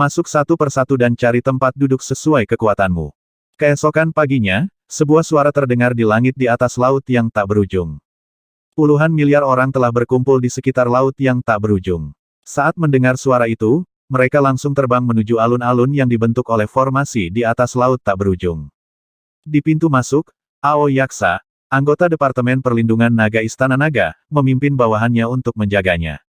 Masuk satu persatu dan cari tempat duduk sesuai kekuatanmu. Keesokan paginya, sebuah suara terdengar di langit di atas laut yang tak berujung. Puluhan miliar orang telah berkumpul di sekitar laut yang tak berujung. Saat mendengar suara itu, mereka langsung terbang menuju alun-alun yang dibentuk oleh formasi di atas laut tak berujung. Di pintu masuk, Ao Yaksa, anggota Departemen Perlindungan Naga Istana Naga, memimpin bawahannya untuk menjaganya.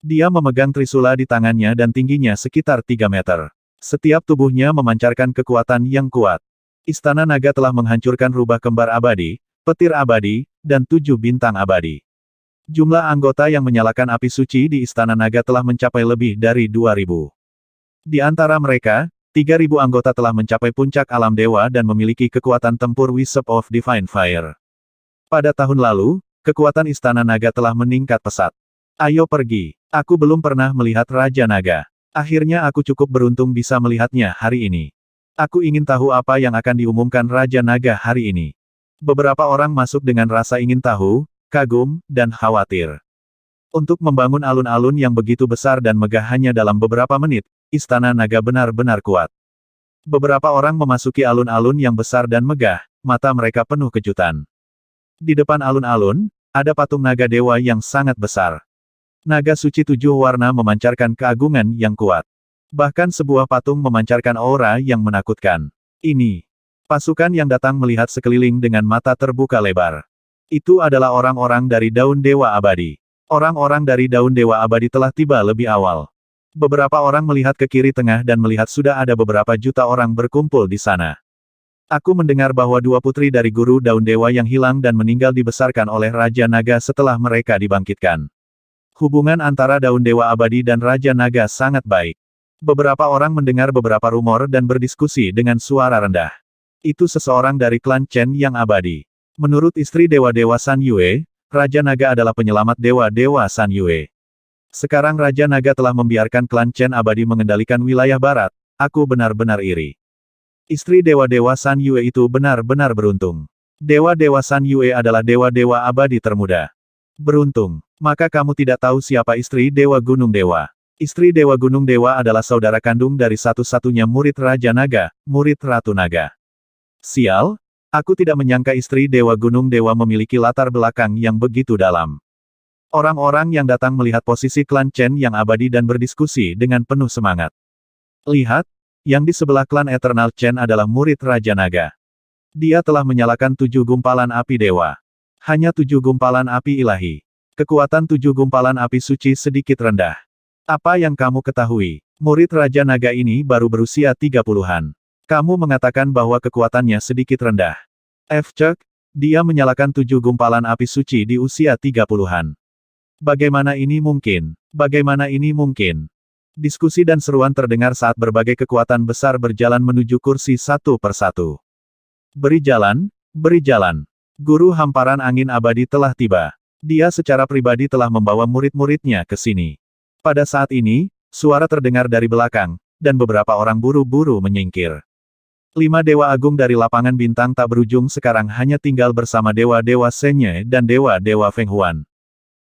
Dia memegang trisula di tangannya dan tingginya sekitar 3 meter. Setiap tubuhnya memancarkan kekuatan yang kuat. Istana naga telah menghancurkan rubah kembar abadi, petir abadi, dan tujuh bintang abadi. Jumlah anggota yang menyalakan api suci di istana naga telah mencapai lebih dari 2.000. Di antara mereka, 3.000 anggota telah mencapai puncak alam dewa dan memiliki kekuatan tempur Wisp of Divine Fire. Pada tahun lalu, kekuatan istana naga telah meningkat pesat. Ayo pergi. Aku belum pernah melihat Raja Naga. Akhirnya aku cukup beruntung bisa melihatnya hari ini. Aku ingin tahu apa yang akan diumumkan Raja Naga hari ini. Beberapa orang masuk dengan rasa ingin tahu, kagum, dan khawatir. Untuk membangun alun-alun yang begitu besar dan megah hanya dalam beberapa menit, Istana Naga benar-benar kuat. Beberapa orang memasuki alun-alun yang besar dan megah, mata mereka penuh kejutan. Di depan alun-alun, ada patung naga dewa yang sangat besar. Naga suci tujuh warna memancarkan keagungan yang kuat. Bahkan sebuah patung memancarkan aura yang menakutkan. Ini. Pasukan yang datang melihat sekeliling dengan mata terbuka lebar. Itu adalah orang-orang dari daun dewa abadi. Orang-orang dari daun dewa abadi telah tiba lebih awal. Beberapa orang melihat ke kiri tengah dan melihat sudah ada beberapa juta orang berkumpul di sana. Aku mendengar bahwa dua putri dari guru daun dewa yang hilang dan meninggal dibesarkan oleh Raja Naga setelah mereka dibangkitkan. Hubungan antara daun dewa abadi dan Raja Naga sangat baik. Beberapa orang mendengar beberapa rumor dan berdiskusi dengan suara rendah. Itu seseorang dari klan Chen yang abadi. Menurut istri dewa-dewa San Yue, Raja Naga adalah penyelamat dewa-dewa San Yue. Sekarang Raja Naga telah membiarkan klan Chen abadi mengendalikan wilayah barat, aku benar-benar iri. Istri dewa-dewa San Yue itu benar-benar beruntung. Dewa-dewa San Yue adalah dewa-dewa abadi termuda. Beruntung. Maka kamu tidak tahu siapa istri Dewa Gunung Dewa. Istri Dewa Gunung Dewa adalah saudara kandung dari satu-satunya murid Raja Naga, murid Ratu Naga. Sial, aku tidak menyangka istri Dewa Gunung Dewa memiliki latar belakang yang begitu dalam. Orang-orang yang datang melihat posisi klan Chen yang abadi dan berdiskusi dengan penuh semangat. Lihat, yang di sebelah klan Eternal Chen adalah murid Raja Naga. Dia telah menyalakan tujuh gumpalan api dewa. Hanya tujuh gumpalan api ilahi. Kekuatan tujuh gumpalan api suci sedikit rendah. Apa yang kamu ketahui? Murid Raja Naga ini baru berusia tiga puluhan. Kamu mengatakan bahwa kekuatannya sedikit rendah. F. Chuck, dia menyalakan tujuh gumpalan api suci di usia tiga puluhan. Bagaimana ini mungkin? Bagaimana ini mungkin? Diskusi dan seruan terdengar saat berbagai kekuatan besar berjalan menuju kursi satu persatu. Beri jalan, beri jalan. Guru hamparan angin abadi telah tiba. Dia secara pribadi telah membawa murid-muridnya ke sini. Pada saat ini, suara terdengar dari belakang, dan beberapa orang buru-buru menyingkir. Lima dewa agung dari lapangan bintang tak berujung sekarang hanya tinggal bersama dewa-dewa Senye dan dewa-dewa Feng Huan.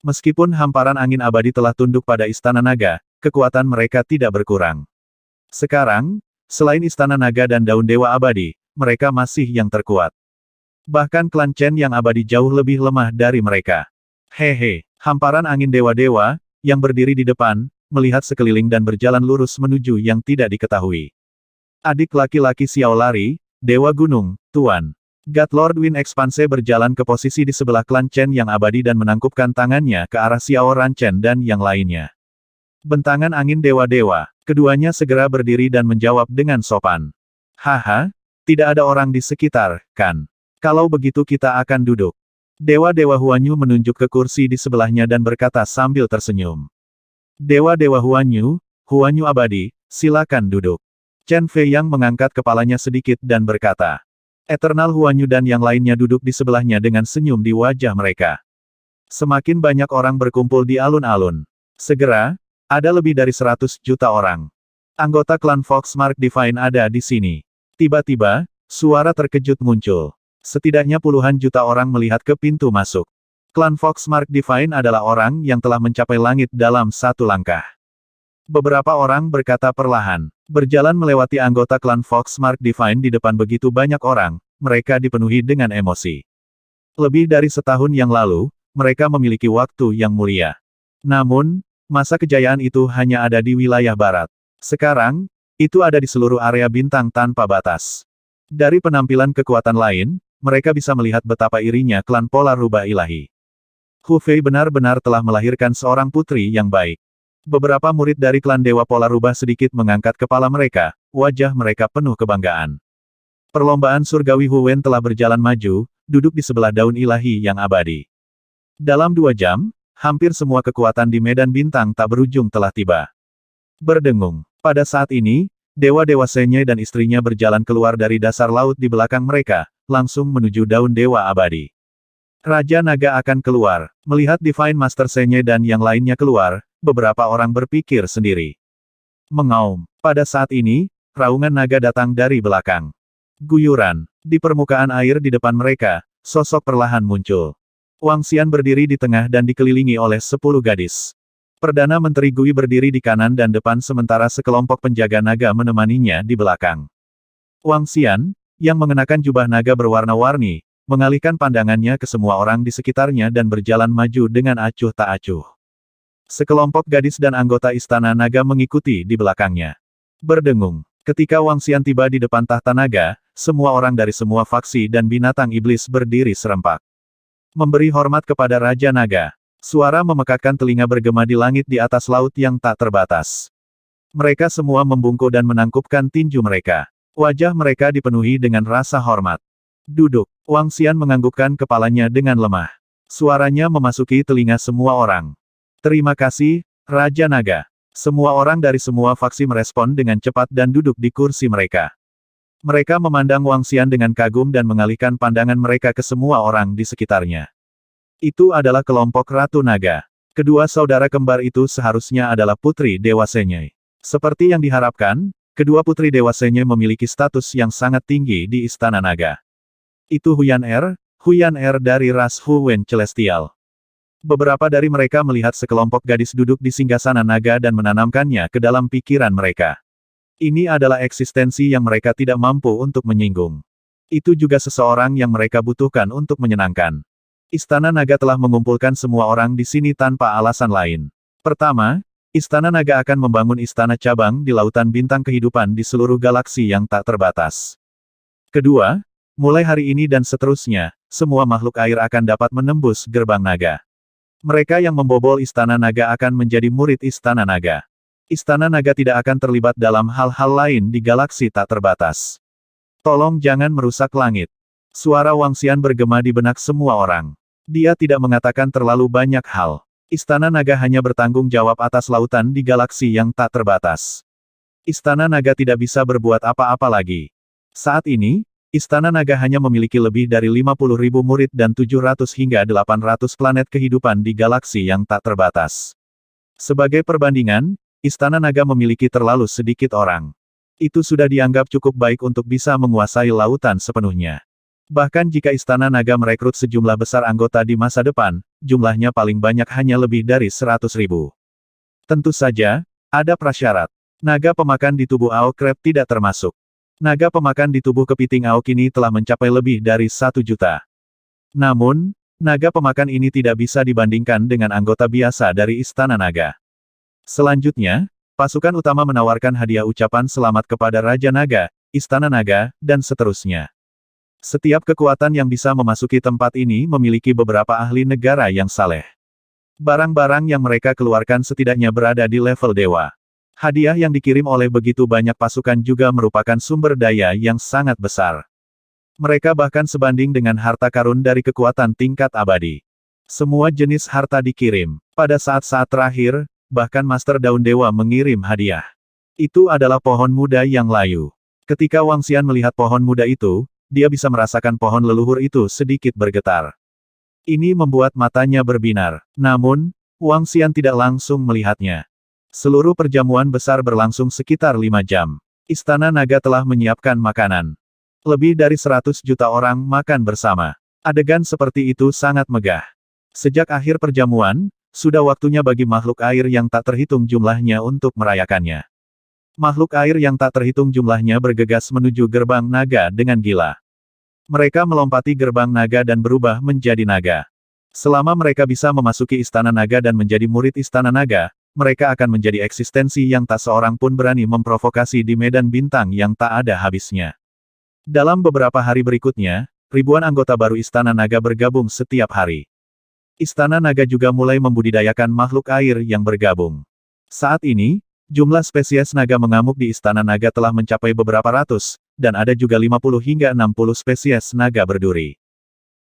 Meskipun hamparan angin abadi telah tunduk pada istana naga, kekuatan mereka tidak berkurang. Sekarang, selain istana naga dan daun dewa abadi, mereka masih yang terkuat. Bahkan klan Chen yang abadi jauh lebih lemah dari mereka. Hehe, hamparan angin dewa-dewa, yang berdiri di depan, melihat sekeliling dan berjalan lurus menuju yang tidak diketahui. Adik laki-laki Xiao lari, Dewa Gunung, Tuan. God Lord Win Expanse berjalan ke posisi di sebelah klan Chen yang abadi dan menangkupkan tangannya ke arah Xiao Ran Chen dan yang lainnya. Bentangan angin dewa-dewa, keduanya segera berdiri dan menjawab dengan sopan. Haha, tidak ada orang di sekitar, kan? Kalau begitu kita akan duduk. Dewa-dewa Huanyu menunjuk ke kursi di sebelahnya dan berkata sambil tersenyum. Dewa-dewa Huanyu, Huanyu abadi, silakan duduk. Chen Fei yang mengangkat kepalanya sedikit dan berkata. Eternal Huanyu dan yang lainnya duduk di sebelahnya dengan senyum di wajah mereka. Semakin banyak orang berkumpul di alun-alun. Segera, ada lebih dari 100 juta orang. Anggota klan Mark Divine ada di sini. Tiba-tiba, suara terkejut muncul. Setidaknya puluhan juta orang melihat ke pintu masuk. Klan Fox Mark Divine adalah orang yang telah mencapai langit dalam satu langkah. Beberapa orang berkata perlahan, berjalan melewati anggota klan Fox Mark Divine di depan begitu banyak orang, mereka dipenuhi dengan emosi. Lebih dari setahun yang lalu, mereka memiliki waktu yang mulia. Namun, masa kejayaan itu hanya ada di wilayah barat. Sekarang, itu ada di seluruh area bintang tanpa batas. Dari penampilan kekuatan lain, mereka bisa melihat betapa irinya klan pola rubah ilahi. Hu Fei benar-benar telah melahirkan seorang putri yang baik. Beberapa murid dari klan Dewa Pola Rubah sedikit mengangkat kepala mereka, wajah mereka penuh kebanggaan. Perlombaan surgawi Hu Wen telah berjalan maju, duduk di sebelah daun ilahi yang abadi. Dalam dua jam, hampir semua kekuatan di medan bintang tak berujung telah tiba. Berdengung. Pada saat ini, Dewa-dewa Senye dan istrinya berjalan keluar dari dasar laut di belakang mereka, langsung menuju daun dewa abadi. Raja Naga akan keluar, melihat Divine Master Senye dan yang lainnya keluar, beberapa orang berpikir sendiri. Mengaum, pada saat ini, raungan naga datang dari belakang. Guyuran, di permukaan air di depan mereka, sosok perlahan muncul. Wang Xian berdiri di tengah dan dikelilingi oleh sepuluh gadis. Perdana Menteri Gui berdiri di kanan dan depan sementara sekelompok penjaga naga menemaninya di belakang. Wang Xian, yang mengenakan jubah naga berwarna-warni, mengalihkan pandangannya ke semua orang di sekitarnya dan berjalan maju dengan acuh tak acuh. Sekelompok gadis dan anggota istana naga mengikuti di belakangnya. Berdengung, ketika Wang Xian tiba di depan tahta naga, semua orang dari semua faksi dan binatang iblis berdiri serempak. Memberi hormat kepada Raja Naga. Suara memekakkan telinga bergema di langit di atas laut yang tak terbatas. Mereka semua membungkuk dan menangkupkan tinju mereka. Wajah mereka dipenuhi dengan rasa hormat. Duduk, Wang Xian menganggukkan kepalanya dengan lemah. Suaranya memasuki telinga semua orang. Terima kasih, Raja Naga. Semua orang dari semua faksi merespon dengan cepat dan duduk di kursi mereka. Mereka memandang Wang Xian dengan kagum dan mengalihkan pandangan mereka ke semua orang di sekitarnya. Itu adalah kelompok Ratu Naga. Kedua saudara kembar itu seharusnya adalah putri Dewa Senyai. Seperti yang diharapkan, Kedua putri Dewa memiliki status yang sangat tinggi di Istana Naga. Itu Huyan Er, Huyan Er dari ras Huwen Celestial. Beberapa dari mereka melihat sekelompok gadis duduk di singgasana naga dan menanamkannya ke dalam pikiran mereka. Ini adalah eksistensi yang mereka tidak mampu untuk menyinggung. Itu juga seseorang yang mereka butuhkan untuk menyenangkan. Istana Naga telah mengumpulkan semua orang di sini tanpa alasan lain. Pertama, Istana Naga akan membangun istana cabang di Lautan Bintang Kehidupan di seluruh galaksi yang tak terbatas. Kedua, mulai hari ini dan seterusnya, semua makhluk air akan dapat menembus gerbang naga. Mereka yang membobol Istana Naga akan menjadi murid Istana Naga. Istana Naga tidak akan terlibat dalam hal-hal lain di galaksi tak terbatas. Tolong jangan merusak langit. Suara Wang Xian bergema di benak semua orang. Dia tidak mengatakan terlalu banyak hal. Istana Naga hanya bertanggung jawab atas lautan di galaksi yang tak terbatas. Istana Naga tidak bisa berbuat apa-apa lagi. Saat ini, Istana Naga hanya memiliki lebih dari 50 ribu murid dan 700 hingga 800 planet kehidupan di galaksi yang tak terbatas. Sebagai perbandingan, Istana Naga memiliki terlalu sedikit orang. Itu sudah dianggap cukup baik untuk bisa menguasai lautan sepenuhnya. Bahkan jika Istana Naga merekrut sejumlah besar anggota di masa depan, jumlahnya paling banyak hanya lebih dari seratus ribu. Tentu saja, ada prasyarat. Naga pemakan di tubuh Ao Krep tidak termasuk. Naga pemakan di tubuh kepiting Ao kini telah mencapai lebih dari satu juta. Namun, naga pemakan ini tidak bisa dibandingkan dengan anggota biasa dari Istana Naga. Selanjutnya, pasukan utama menawarkan hadiah ucapan selamat kepada Raja Naga, Istana Naga, dan seterusnya. Setiap kekuatan yang bisa memasuki tempat ini memiliki beberapa ahli negara yang saleh. Barang-barang yang mereka keluarkan setidaknya berada di level dewa. Hadiah yang dikirim oleh begitu banyak pasukan juga merupakan sumber daya yang sangat besar. Mereka bahkan sebanding dengan harta karun dari kekuatan tingkat abadi. Semua jenis harta dikirim. Pada saat-saat terakhir, bahkan Master Daun Dewa mengirim hadiah. Itu adalah pohon muda yang layu. Ketika Wang Xian melihat pohon muda itu, dia bisa merasakan pohon leluhur itu sedikit bergetar. Ini membuat matanya berbinar. Namun, Wang Xian tidak langsung melihatnya. Seluruh perjamuan besar berlangsung sekitar lima jam. Istana Naga telah menyiapkan makanan. Lebih dari seratus juta orang makan bersama. Adegan seperti itu sangat megah. Sejak akhir perjamuan, sudah waktunya bagi makhluk air yang tak terhitung jumlahnya untuk merayakannya. Makhluk air yang tak terhitung jumlahnya bergegas menuju gerbang naga dengan gila. Mereka melompati gerbang naga dan berubah menjadi naga. Selama mereka bisa memasuki istana naga dan menjadi murid istana naga, mereka akan menjadi eksistensi yang tak seorang pun berani memprovokasi di medan bintang yang tak ada habisnya. Dalam beberapa hari berikutnya, ribuan anggota baru istana naga bergabung setiap hari. Istana naga juga mulai membudidayakan makhluk air yang bergabung. Saat ini, Jumlah spesies naga mengamuk di Istana Naga telah mencapai beberapa ratus, dan ada juga 50 hingga 60 spesies naga berduri.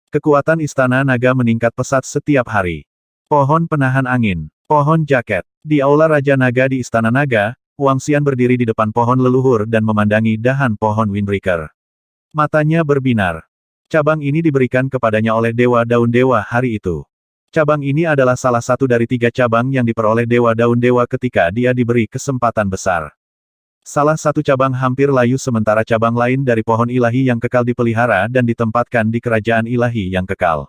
Kekuatan Istana Naga meningkat pesat setiap hari. Pohon penahan angin, pohon jaket, di aula Raja Naga di Istana Naga, Wang Xian berdiri di depan pohon leluhur dan memandangi dahan pohon Windbreaker. Matanya berbinar. Cabang ini diberikan kepadanya oleh Dewa Daun Dewa hari itu. Cabang ini adalah salah satu dari tiga cabang yang diperoleh Dewa Daun Dewa ketika dia diberi kesempatan besar. Salah satu cabang hampir layu sementara cabang lain dari pohon ilahi yang kekal dipelihara dan ditempatkan di kerajaan ilahi yang kekal.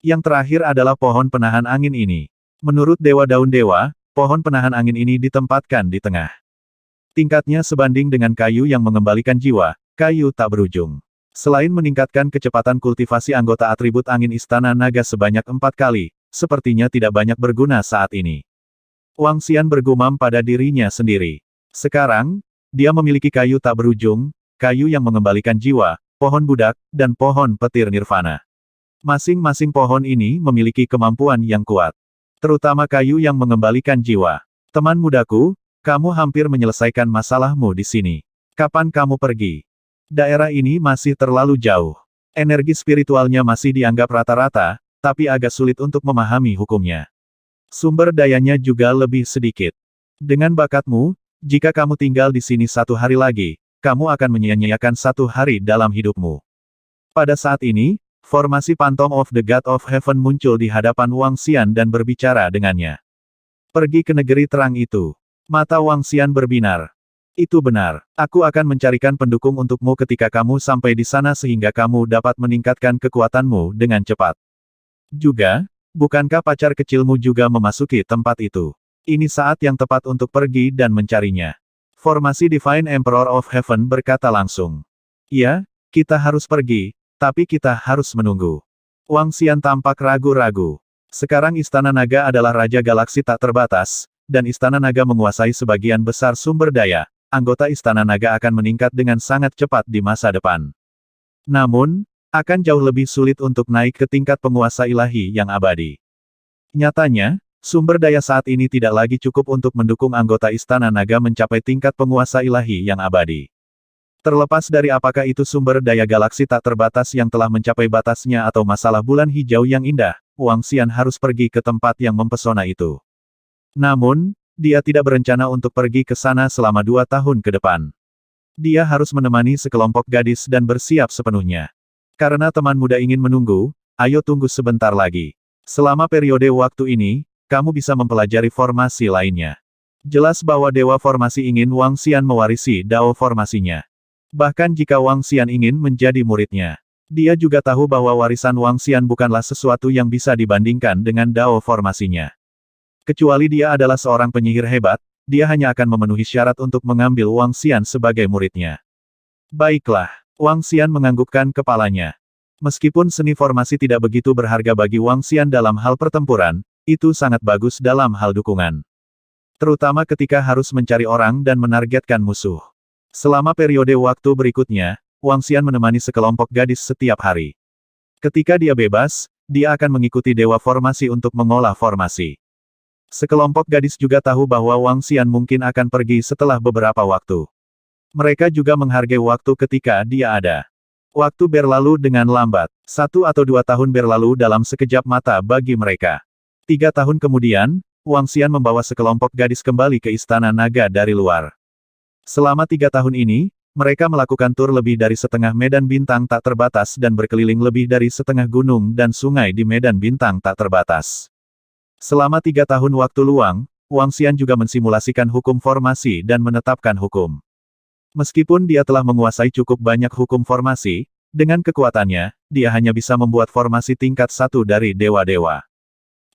Yang terakhir adalah pohon penahan angin ini. Menurut Dewa Daun Dewa, pohon penahan angin ini ditempatkan di tengah. Tingkatnya sebanding dengan kayu yang mengembalikan jiwa, kayu tak berujung. Selain meningkatkan kecepatan kultivasi anggota atribut angin istana naga sebanyak empat kali, sepertinya tidak banyak berguna saat ini. Wang Xian bergumam pada dirinya sendiri. Sekarang, dia memiliki kayu tak berujung, kayu yang mengembalikan jiwa, pohon budak, dan pohon petir nirvana. Masing-masing pohon ini memiliki kemampuan yang kuat. Terutama kayu yang mengembalikan jiwa. Teman mudaku, kamu hampir menyelesaikan masalahmu di sini. Kapan kamu pergi? Daerah ini masih terlalu jauh. Energi spiritualnya masih dianggap rata-rata, tapi agak sulit untuk memahami hukumnya. Sumber dayanya juga lebih sedikit. Dengan bakatmu, jika kamu tinggal di sini satu hari lagi, kamu akan menyia-nyiakan satu hari dalam hidupmu. Pada saat ini, formasi Phantom of the God of Heaven muncul di hadapan Wang Xian dan berbicara dengannya. Pergi ke negeri terang itu. Mata Wang Xian berbinar. Itu benar. Aku akan mencarikan pendukung untukmu ketika kamu sampai di sana sehingga kamu dapat meningkatkan kekuatanmu dengan cepat. Juga, bukankah pacar kecilmu juga memasuki tempat itu? Ini saat yang tepat untuk pergi dan mencarinya. Formasi Divine Emperor of Heaven berkata langsung. Ya, kita harus pergi, tapi kita harus menunggu. Wang Xian tampak ragu-ragu. Sekarang Istana Naga adalah Raja Galaksi tak terbatas, dan Istana Naga menguasai sebagian besar sumber daya, anggota Istana Naga akan meningkat dengan sangat cepat di masa depan. Namun, akan jauh lebih sulit untuk naik ke tingkat penguasa ilahi yang abadi. Nyatanya, sumber daya saat ini tidak lagi cukup untuk mendukung anggota Istana Naga mencapai tingkat penguasa ilahi yang abadi. Terlepas dari apakah itu sumber daya galaksi tak terbatas yang telah mencapai batasnya atau masalah bulan hijau yang indah, Wang Xian harus pergi ke tempat yang mempesona itu. Namun, dia tidak berencana untuk pergi ke sana selama dua tahun ke depan. Dia harus menemani sekelompok gadis dan bersiap sepenuhnya. Karena teman muda ingin menunggu, ayo tunggu sebentar lagi. Selama periode waktu ini, kamu bisa mempelajari formasi lainnya. Jelas bahwa Dewa Formasi ingin Wang Xian mewarisi Dao formasinya. Bahkan jika Wang Xian ingin menjadi muridnya. Dia juga tahu bahwa warisan Wang Xian bukanlah sesuatu yang bisa dibandingkan dengan Dao formasinya. Kecuali dia adalah seorang penyihir hebat, dia hanya akan memenuhi syarat untuk mengambil Wang Xian sebagai muridnya. Baiklah, Wang Xian menganggukkan kepalanya. Meskipun seni formasi tidak begitu berharga bagi Wang Xian dalam hal pertempuran, itu sangat bagus dalam hal dukungan. Terutama ketika harus mencari orang dan menargetkan musuh. Selama periode waktu berikutnya, Wang Xian menemani sekelompok gadis setiap hari. Ketika dia bebas, dia akan mengikuti dewa formasi untuk mengolah formasi. Sekelompok gadis juga tahu bahwa Wang Xian mungkin akan pergi setelah beberapa waktu. Mereka juga menghargai waktu ketika dia ada. Waktu berlalu dengan lambat. Satu atau dua tahun berlalu dalam sekejap mata bagi mereka. Tiga tahun kemudian, Wang Xian membawa sekelompok gadis kembali ke Istana Naga dari luar. Selama tiga tahun ini, mereka melakukan tur lebih dari setengah medan bintang tak terbatas dan berkeliling lebih dari setengah gunung dan sungai di medan bintang tak terbatas. Selama tiga tahun waktu luang, Wang Xian juga mensimulasikan hukum formasi dan menetapkan hukum. Meskipun dia telah menguasai cukup banyak hukum formasi, dengan kekuatannya, dia hanya bisa membuat formasi tingkat satu dari dewa-dewa.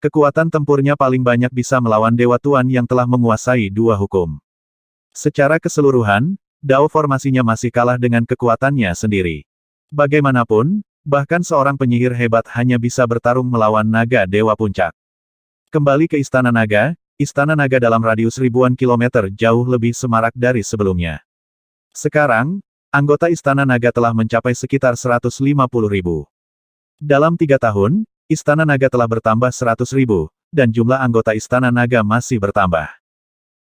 Kekuatan tempurnya paling banyak bisa melawan dewa tuan yang telah menguasai dua hukum. Secara keseluruhan, Dao formasinya masih kalah dengan kekuatannya sendiri. Bagaimanapun, bahkan seorang penyihir hebat hanya bisa bertarung melawan naga dewa puncak. Kembali ke Istana Naga, Istana Naga dalam radius ribuan kilometer jauh lebih semarak dari sebelumnya. Sekarang, anggota Istana Naga telah mencapai sekitar 150 ribu. Dalam tiga tahun, Istana Naga telah bertambah 100 ribu, dan jumlah anggota Istana Naga masih bertambah.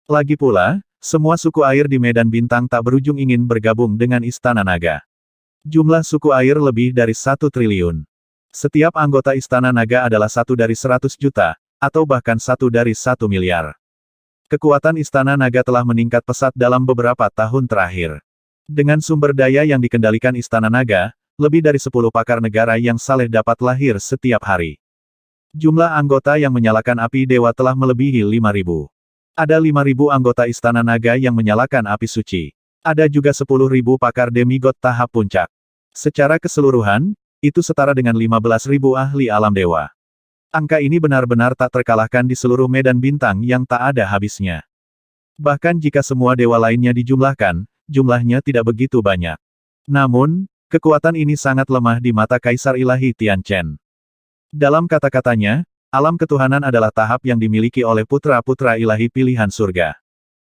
Lagi pula, semua suku air di Medan Bintang tak berujung ingin bergabung dengan Istana Naga. Jumlah suku air lebih dari satu triliun. Setiap anggota Istana Naga adalah satu dari 100 juta, atau bahkan satu dari satu miliar. Kekuatan Istana Naga telah meningkat pesat dalam beberapa tahun terakhir. Dengan sumber daya yang dikendalikan Istana Naga, lebih dari sepuluh pakar negara yang saleh dapat lahir setiap hari. Jumlah anggota yang menyalakan api dewa telah melebihi lima ribu. Ada lima ribu anggota Istana Naga yang menyalakan api suci. Ada juga sepuluh ribu pakar demigod tahap puncak. Secara keseluruhan, itu setara dengan lima belas ribu ahli alam dewa. Angka ini benar-benar tak terkalahkan di seluruh medan bintang yang tak ada habisnya. Bahkan jika semua dewa lainnya dijumlahkan, jumlahnya tidak begitu banyak. Namun, kekuatan ini sangat lemah di mata Kaisar Ilahi Tian Chen. Dalam kata-katanya, alam ketuhanan adalah tahap yang dimiliki oleh putra-putra ilahi pilihan surga.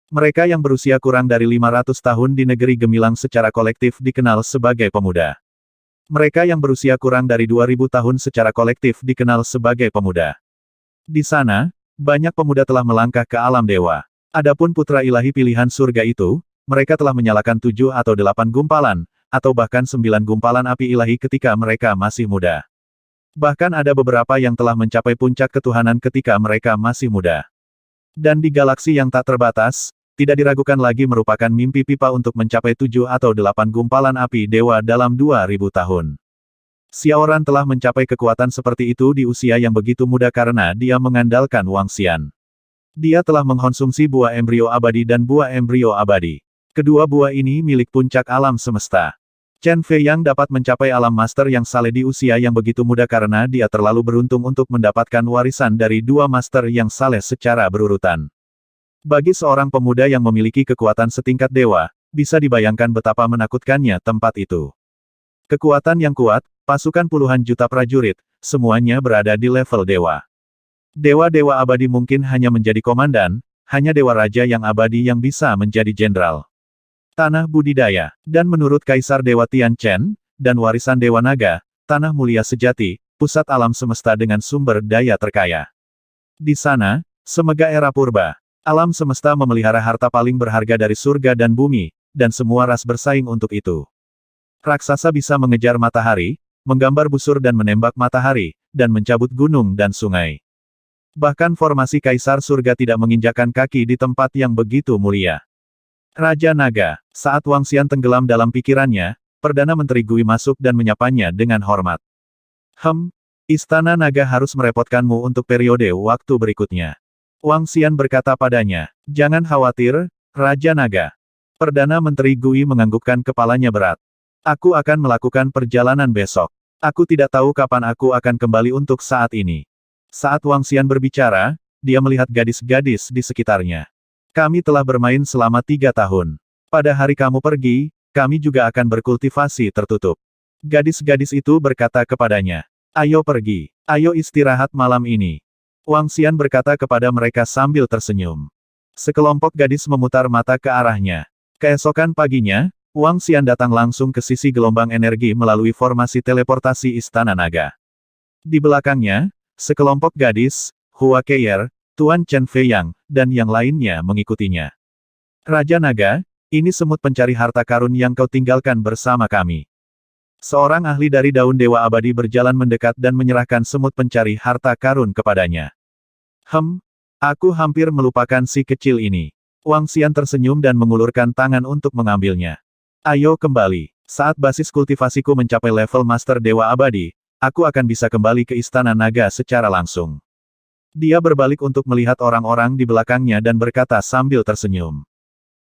Mereka yang berusia kurang dari 500 tahun di negeri gemilang secara kolektif dikenal sebagai pemuda. Mereka yang berusia kurang dari 2000 tahun secara kolektif dikenal sebagai pemuda. Di sana, banyak pemuda telah melangkah ke alam dewa. Adapun putra ilahi pilihan surga itu, mereka telah menyalakan tujuh atau delapan gumpalan, atau bahkan sembilan gumpalan api ilahi ketika mereka masih muda. Bahkan ada beberapa yang telah mencapai puncak ketuhanan ketika mereka masih muda. Dan di galaksi yang tak terbatas, tidak diragukan lagi merupakan mimpi pipa untuk mencapai tujuh atau delapan gumpalan api dewa dalam dua ribu tahun. Siaoran telah mencapai kekuatan seperti itu di usia yang begitu muda karena dia mengandalkan Wang Xian. Dia telah mengkonsumsi buah embrio abadi dan buah embrio abadi. Kedua buah ini milik puncak alam semesta. Chen Fei yang dapat mencapai alam master yang saleh di usia yang begitu muda karena dia terlalu beruntung untuk mendapatkan warisan dari dua master yang saleh secara berurutan. Bagi seorang pemuda yang memiliki kekuatan setingkat dewa, bisa dibayangkan betapa menakutkannya tempat itu. Kekuatan yang kuat, pasukan puluhan juta prajurit, semuanya berada di level dewa. Dewa-dewa abadi mungkin hanya menjadi komandan, hanya dewa raja yang abadi yang bisa menjadi jenderal. Tanah budidaya, dan menurut Kaisar Dewa Tian Chen dan warisan Dewa Naga, tanah mulia sejati, pusat alam semesta dengan sumber daya terkaya. Di sana, semega era purba, Alam semesta memelihara harta paling berharga dari surga dan bumi, dan semua ras bersaing untuk itu. Raksasa bisa mengejar matahari, menggambar busur dan menembak matahari, dan mencabut gunung dan sungai. Bahkan formasi kaisar surga tidak menginjakan kaki di tempat yang begitu mulia. Raja Naga, saat Wang Xian tenggelam dalam pikirannya, Perdana Menteri Gui masuk dan menyapanya dengan hormat. Hem, Istana Naga harus merepotkanmu untuk periode waktu berikutnya. Wang Xian berkata padanya, jangan khawatir, Raja Naga. Perdana Menteri Gui menganggukkan kepalanya berat. Aku akan melakukan perjalanan besok. Aku tidak tahu kapan aku akan kembali untuk saat ini. Saat Wang Xian berbicara, dia melihat gadis-gadis di sekitarnya. Kami telah bermain selama tiga tahun. Pada hari kamu pergi, kami juga akan berkultivasi tertutup. Gadis-gadis itu berkata kepadanya, Ayo pergi, ayo istirahat malam ini. Wang Xian berkata kepada mereka sambil tersenyum. Sekelompok gadis memutar mata ke arahnya. Keesokan paginya, Wang Xian datang langsung ke sisi gelombang energi melalui formasi teleportasi Istana Naga. Di belakangnya, sekelompok gadis, Hua Keyer, Tuan Chen Feiyang, dan yang lainnya mengikutinya. Raja Naga, ini semut pencari harta karun yang kau tinggalkan bersama kami. Seorang ahli dari daun dewa abadi berjalan mendekat dan menyerahkan semut pencari harta karun kepadanya. Hem, aku hampir melupakan si kecil ini. Wang Xian tersenyum dan mengulurkan tangan untuk mengambilnya. Ayo kembali. Saat basis kultivasiku mencapai level Master Dewa Abadi, aku akan bisa kembali ke Istana Naga secara langsung. Dia berbalik untuk melihat orang-orang di belakangnya dan berkata sambil tersenyum.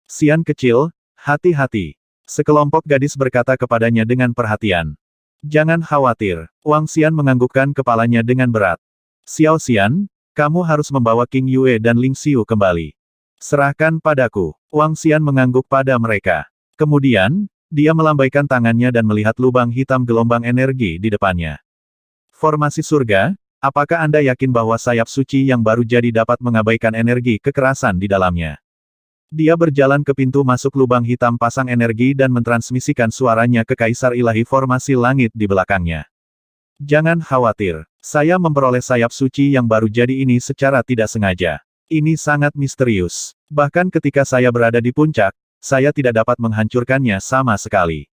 Sian kecil, hati-hati. Sekelompok gadis berkata kepadanya dengan perhatian. Jangan khawatir. Wang Xian menganggukkan kepalanya dengan berat. Xiao Xian, kamu harus membawa King Yue dan Ling Xiu kembali. Serahkan padaku. Wang Xian mengangguk pada mereka. Kemudian, dia melambaikan tangannya dan melihat lubang hitam gelombang energi di depannya. Formasi surga, apakah Anda yakin bahwa sayap suci yang baru jadi dapat mengabaikan energi kekerasan di dalamnya? Dia berjalan ke pintu masuk lubang hitam pasang energi dan mentransmisikan suaranya ke Kaisar Ilahi formasi langit di belakangnya. Jangan khawatir, saya memperoleh sayap suci yang baru jadi ini secara tidak sengaja. Ini sangat misterius. Bahkan ketika saya berada di puncak, saya tidak dapat menghancurkannya sama sekali.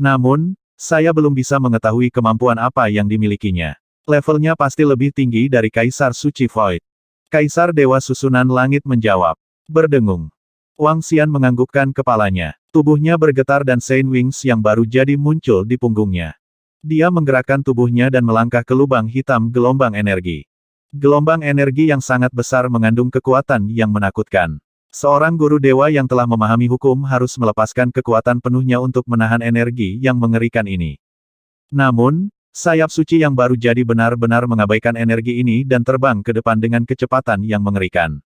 Namun, saya belum bisa mengetahui kemampuan apa yang dimilikinya. Levelnya pasti lebih tinggi dari Kaisar Suci Void. Kaisar Dewa Susunan Langit menjawab. Berdengung. Wang Xian menganggukkan kepalanya. Tubuhnya bergetar dan Sein Wings yang baru jadi muncul di punggungnya. Dia menggerakkan tubuhnya dan melangkah ke lubang hitam gelombang energi. Gelombang energi yang sangat besar mengandung kekuatan yang menakutkan. Seorang guru dewa yang telah memahami hukum harus melepaskan kekuatan penuhnya untuk menahan energi yang mengerikan ini. Namun, sayap suci yang baru jadi benar-benar mengabaikan energi ini dan terbang ke depan dengan kecepatan yang mengerikan.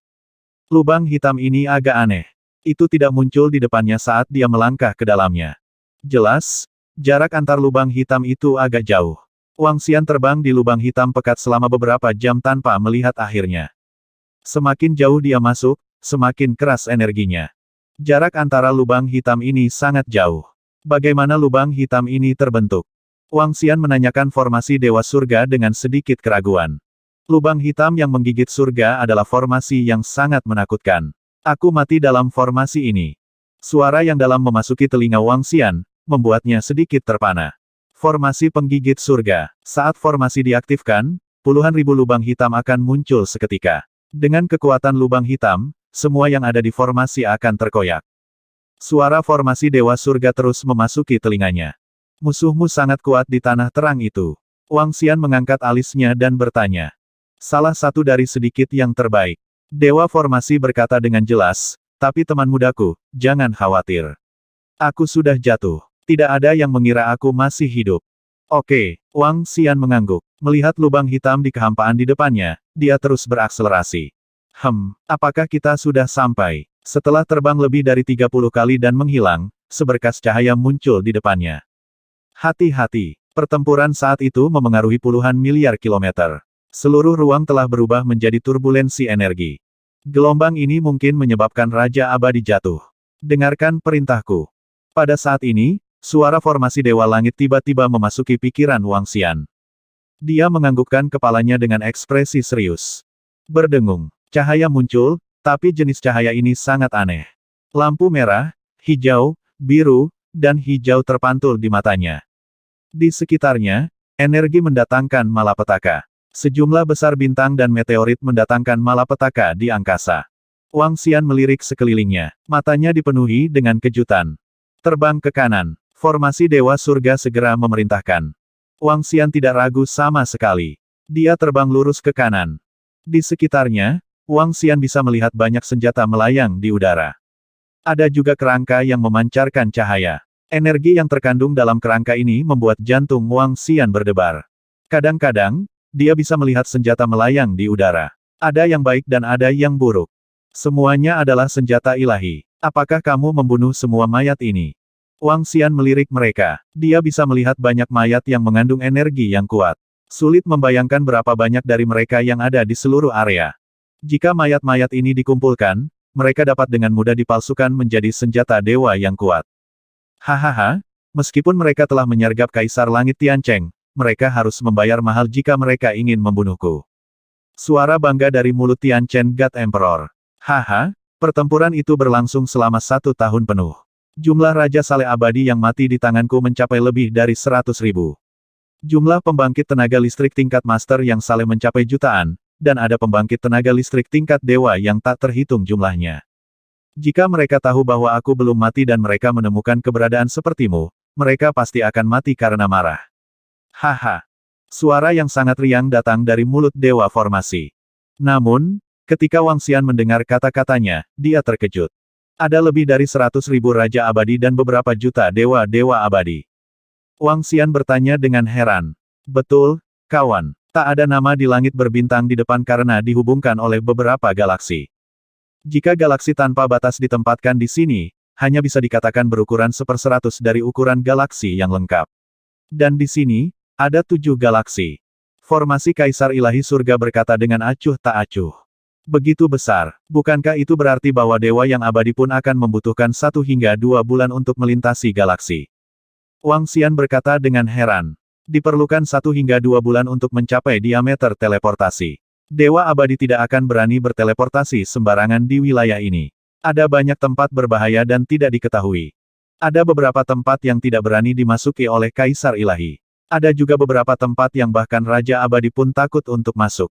Lubang hitam ini agak aneh itu tidak muncul di depannya saat dia melangkah ke dalamnya. Jelas, jarak antar lubang hitam itu agak jauh. Wang Xian terbang di lubang hitam pekat selama beberapa jam tanpa melihat akhirnya. Semakin jauh dia masuk, semakin keras energinya. Jarak antara lubang hitam ini sangat jauh. Bagaimana lubang hitam ini terbentuk? Wang Xian menanyakan formasi Dewa Surga dengan sedikit keraguan. Lubang hitam yang menggigit surga adalah formasi yang sangat menakutkan. Aku mati dalam formasi ini. Suara yang dalam memasuki telinga Wang Xian, membuatnya sedikit terpana. Formasi penggigit surga. Saat formasi diaktifkan, puluhan ribu lubang hitam akan muncul seketika. Dengan kekuatan lubang hitam, semua yang ada di formasi akan terkoyak. Suara formasi Dewa Surga terus memasuki telinganya. Musuhmu sangat kuat di tanah terang itu. Wang Xian mengangkat alisnya dan bertanya. Salah satu dari sedikit yang terbaik. Dewa Formasi berkata dengan jelas, tapi teman mudaku, jangan khawatir. Aku sudah jatuh. Tidak ada yang mengira aku masih hidup. Oke, Wang Xian mengangguk. Melihat lubang hitam di kehampaan di depannya, dia terus berakselerasi. Hem, apakah kita sudah sampai? Setelah terbang lebih dari 30 kali dan menghilang, seberkas cahaya muncul di depannya. Hati-hati, pertempuran saat itu memengaruhi puluhan miliar kilometer. Seluruh ruang telah berubah menjadi turbulensi energi. Gelombang ini mungkin menyebabkan Raja Abadi jatuh. Dengarkan perintahku. Pada saat ini, suara formasi Dewa Langit tiba-tiba memasuki pikiran Wang Xian. Dia menganggukkan kepalanya dengan ekspresi serius. Berdengung, cahaya muncul, tapi jenis cahaya ini sangat aneh. Lampu merah, hijau, biru, dan hijau terpantul di matanya. Di sekitarnya, energi mendatangkan malapetaka. Sejumlah besar bintang dan meteorit mendatangkan malapetaka di angkasa. Wang Xian melirik sekelilingnya. Matanya dipenuhi dengan kejutan. Terbang ke kanan. Formasi Dewa Surga segera memerintahkan. Wang Xian tidak ragu sama sekali. Dia terbang lurus ke kanan. Di sekitarnya, Wang Xian bisa melihat banyak senjata melayang di udara. Ada juga kerangka yang memancarkan cahaya. Energi yang terkandung dalam kerangka ini membuat jantung Wang Xian berdebar. Kadang-kadang, dia bisa melihat senjata melayang di udara. Ada yang baik dan ada yang buruk. Semuanya adalah senjata ilahi. Apakah kamu membunuh semua mayat ini? Wang Xian melirik mereka. Dia bisa melihat banyak mayat yang mengandung energi yang kuat. Sulit membayangkan berapa banyak dari mereka yang ada di seluruh area. Jika mayat-mayat ini dikumpulkan, mereka dapat dengan mudah dipalsukan menjadi senjata dewa yang kuat. Hahaha, meskipun mereka telah menyergap Kaisar Langit Tiancheng, mereka harus membayar mahal jika mereka ingin membunuhku. Suara bangga dari mulut Tian Chen God Emperor. Haha, pertempuran itu berlangsung selama satu tahun penuh. Jumlah Raja Saleh Abadi yang mati di tanganku mencapai lebih dari seratus ribu. Jumlah pembangkit tenaga listrik tingkat master yang Saleh mencapai jutaan, dan ada pembangkit tenaga listrik tingkat dewa yang tak terhitung jumlahnya. Jika mereka tahu bahwa aku belum mati dan mereka menemukan keberadaan sepertimu, mereka pasti akan mati karena marah. Haha. Suara yang sangat riang datang dari mulut dewa formasi. Namun, ketika Wang Xian mendengar kata-katanya, dia terkejut. Ada lebih dari seratus ribu raja abadi dan beberapa juta dewa-dewa abadi. Wang Xian bertanya dengan heran. Betul, kawan. Tak ada nama di langit berbintang di depan karena dihubungkan oleh beberapa galaksi. Jika galaksi tanpa batas ditempatkan di sini, hanya bisa dikatakan berukuran seperseratus dari ukuran galaksi yang lengkap. Dan di sini, ada tujuh galaksi. Formasi Kaisar Ilahi Surga berkata dengan acuh tak acuh. Begitu besar, bukankah itu berarti bahwa dewa yang abadi pun akan membutuhkan satu hingga dua bulan untuk melintasi galaksi? Wang Xian berkata dengan heran. Diperlukan satu hingga dua bulan untuk mencapai diameter teleportasi. Dewa abadi tidak akan berani berteleportasi sembarangan di wilayah ini. Ada banyak tempat berbahaya dan tidak diketahui. Ada beberapa tempat yang tidak berani dimasuki oleh Kaisar Ilahi. Ada juga beberapa tempat yang bahkan Raja Abadi pun takut untuk masuk.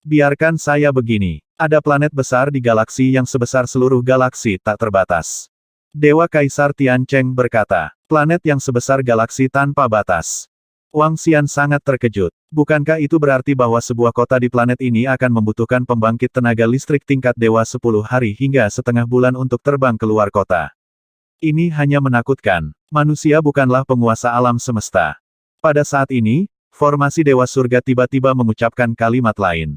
Biarkan saya begini. Ada planet besar di galaksi yang sebesar seluruh galaksi tak terbatas. Dewa Kaisar Tian Cheng berkata, planet yang sebesar galaksi tanpa batas. Wang Xian sangat terkejut. Bukankah itu berarti bahwa sebuah kota di planet ini akan membutuhkan pembangkit tenaga listrik tingkat dewa 10 hari hingga setengah bulan untuk terbang keluar kota? Ini hanya menakutkan. Manusia bukanlah penguasa alam semesta. Pada saat ini, formasi Dewa Surga tiba-tiba mengucapkan kalimat lain.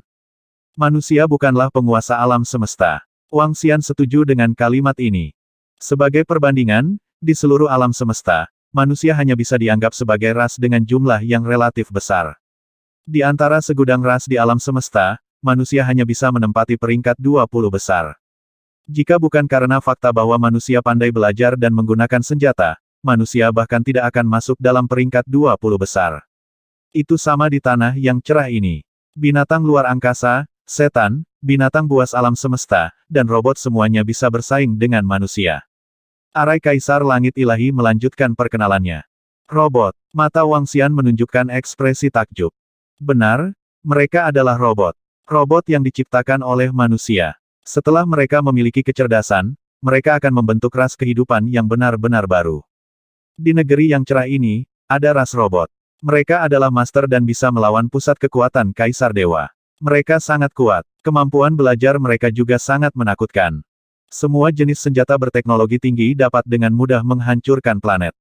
Manusia bukanlah penguasa alam semesta. Wang Xian setuju dengan kalimat ini. Sebagai perbandingan, di seluruh alam semesta, manusia hanya bisa dianggap sebagai ras dengan jumlah yang relatif besar. Di antara segudang ras di alam semesta, manusia hanya bisa menempati peringkat 20 besar. Jika bukan karena fakta bahwa manusia pandai belajar dan menggunakan senjata, manusia bahkan tidak akan masuk dalam peringkat 20 besar. Itu sama di tanah yang cerah ini. Binatang luar angkasa, setan, binatang buas alam semesta, dan robot semuanya bisa bersaing dengan manusia. Arai Kaisar Langit Ilahi melanjutkan perkenalannya. Robot, mata Wang Xian menunjukkan ekspresi takjub. Benar, mereka adalah robot. Robot yang diciptakan oleh manusia. Setelah mereka memiliki kecerdasan, mereka akan membentuk ras kehidupan yang benar-benar baru. Di negeri yang cerah ini, ada ras robot. Mereka adalah master dan bisa melawan pusat kekuatan Kaisar Dewa. Mereka sangat kuat. Kemampuan belajar mereka juga sangat menakutkan. Semua jenis senjata berteknologi tinggi dapat dengan mudah menghancurkan planet.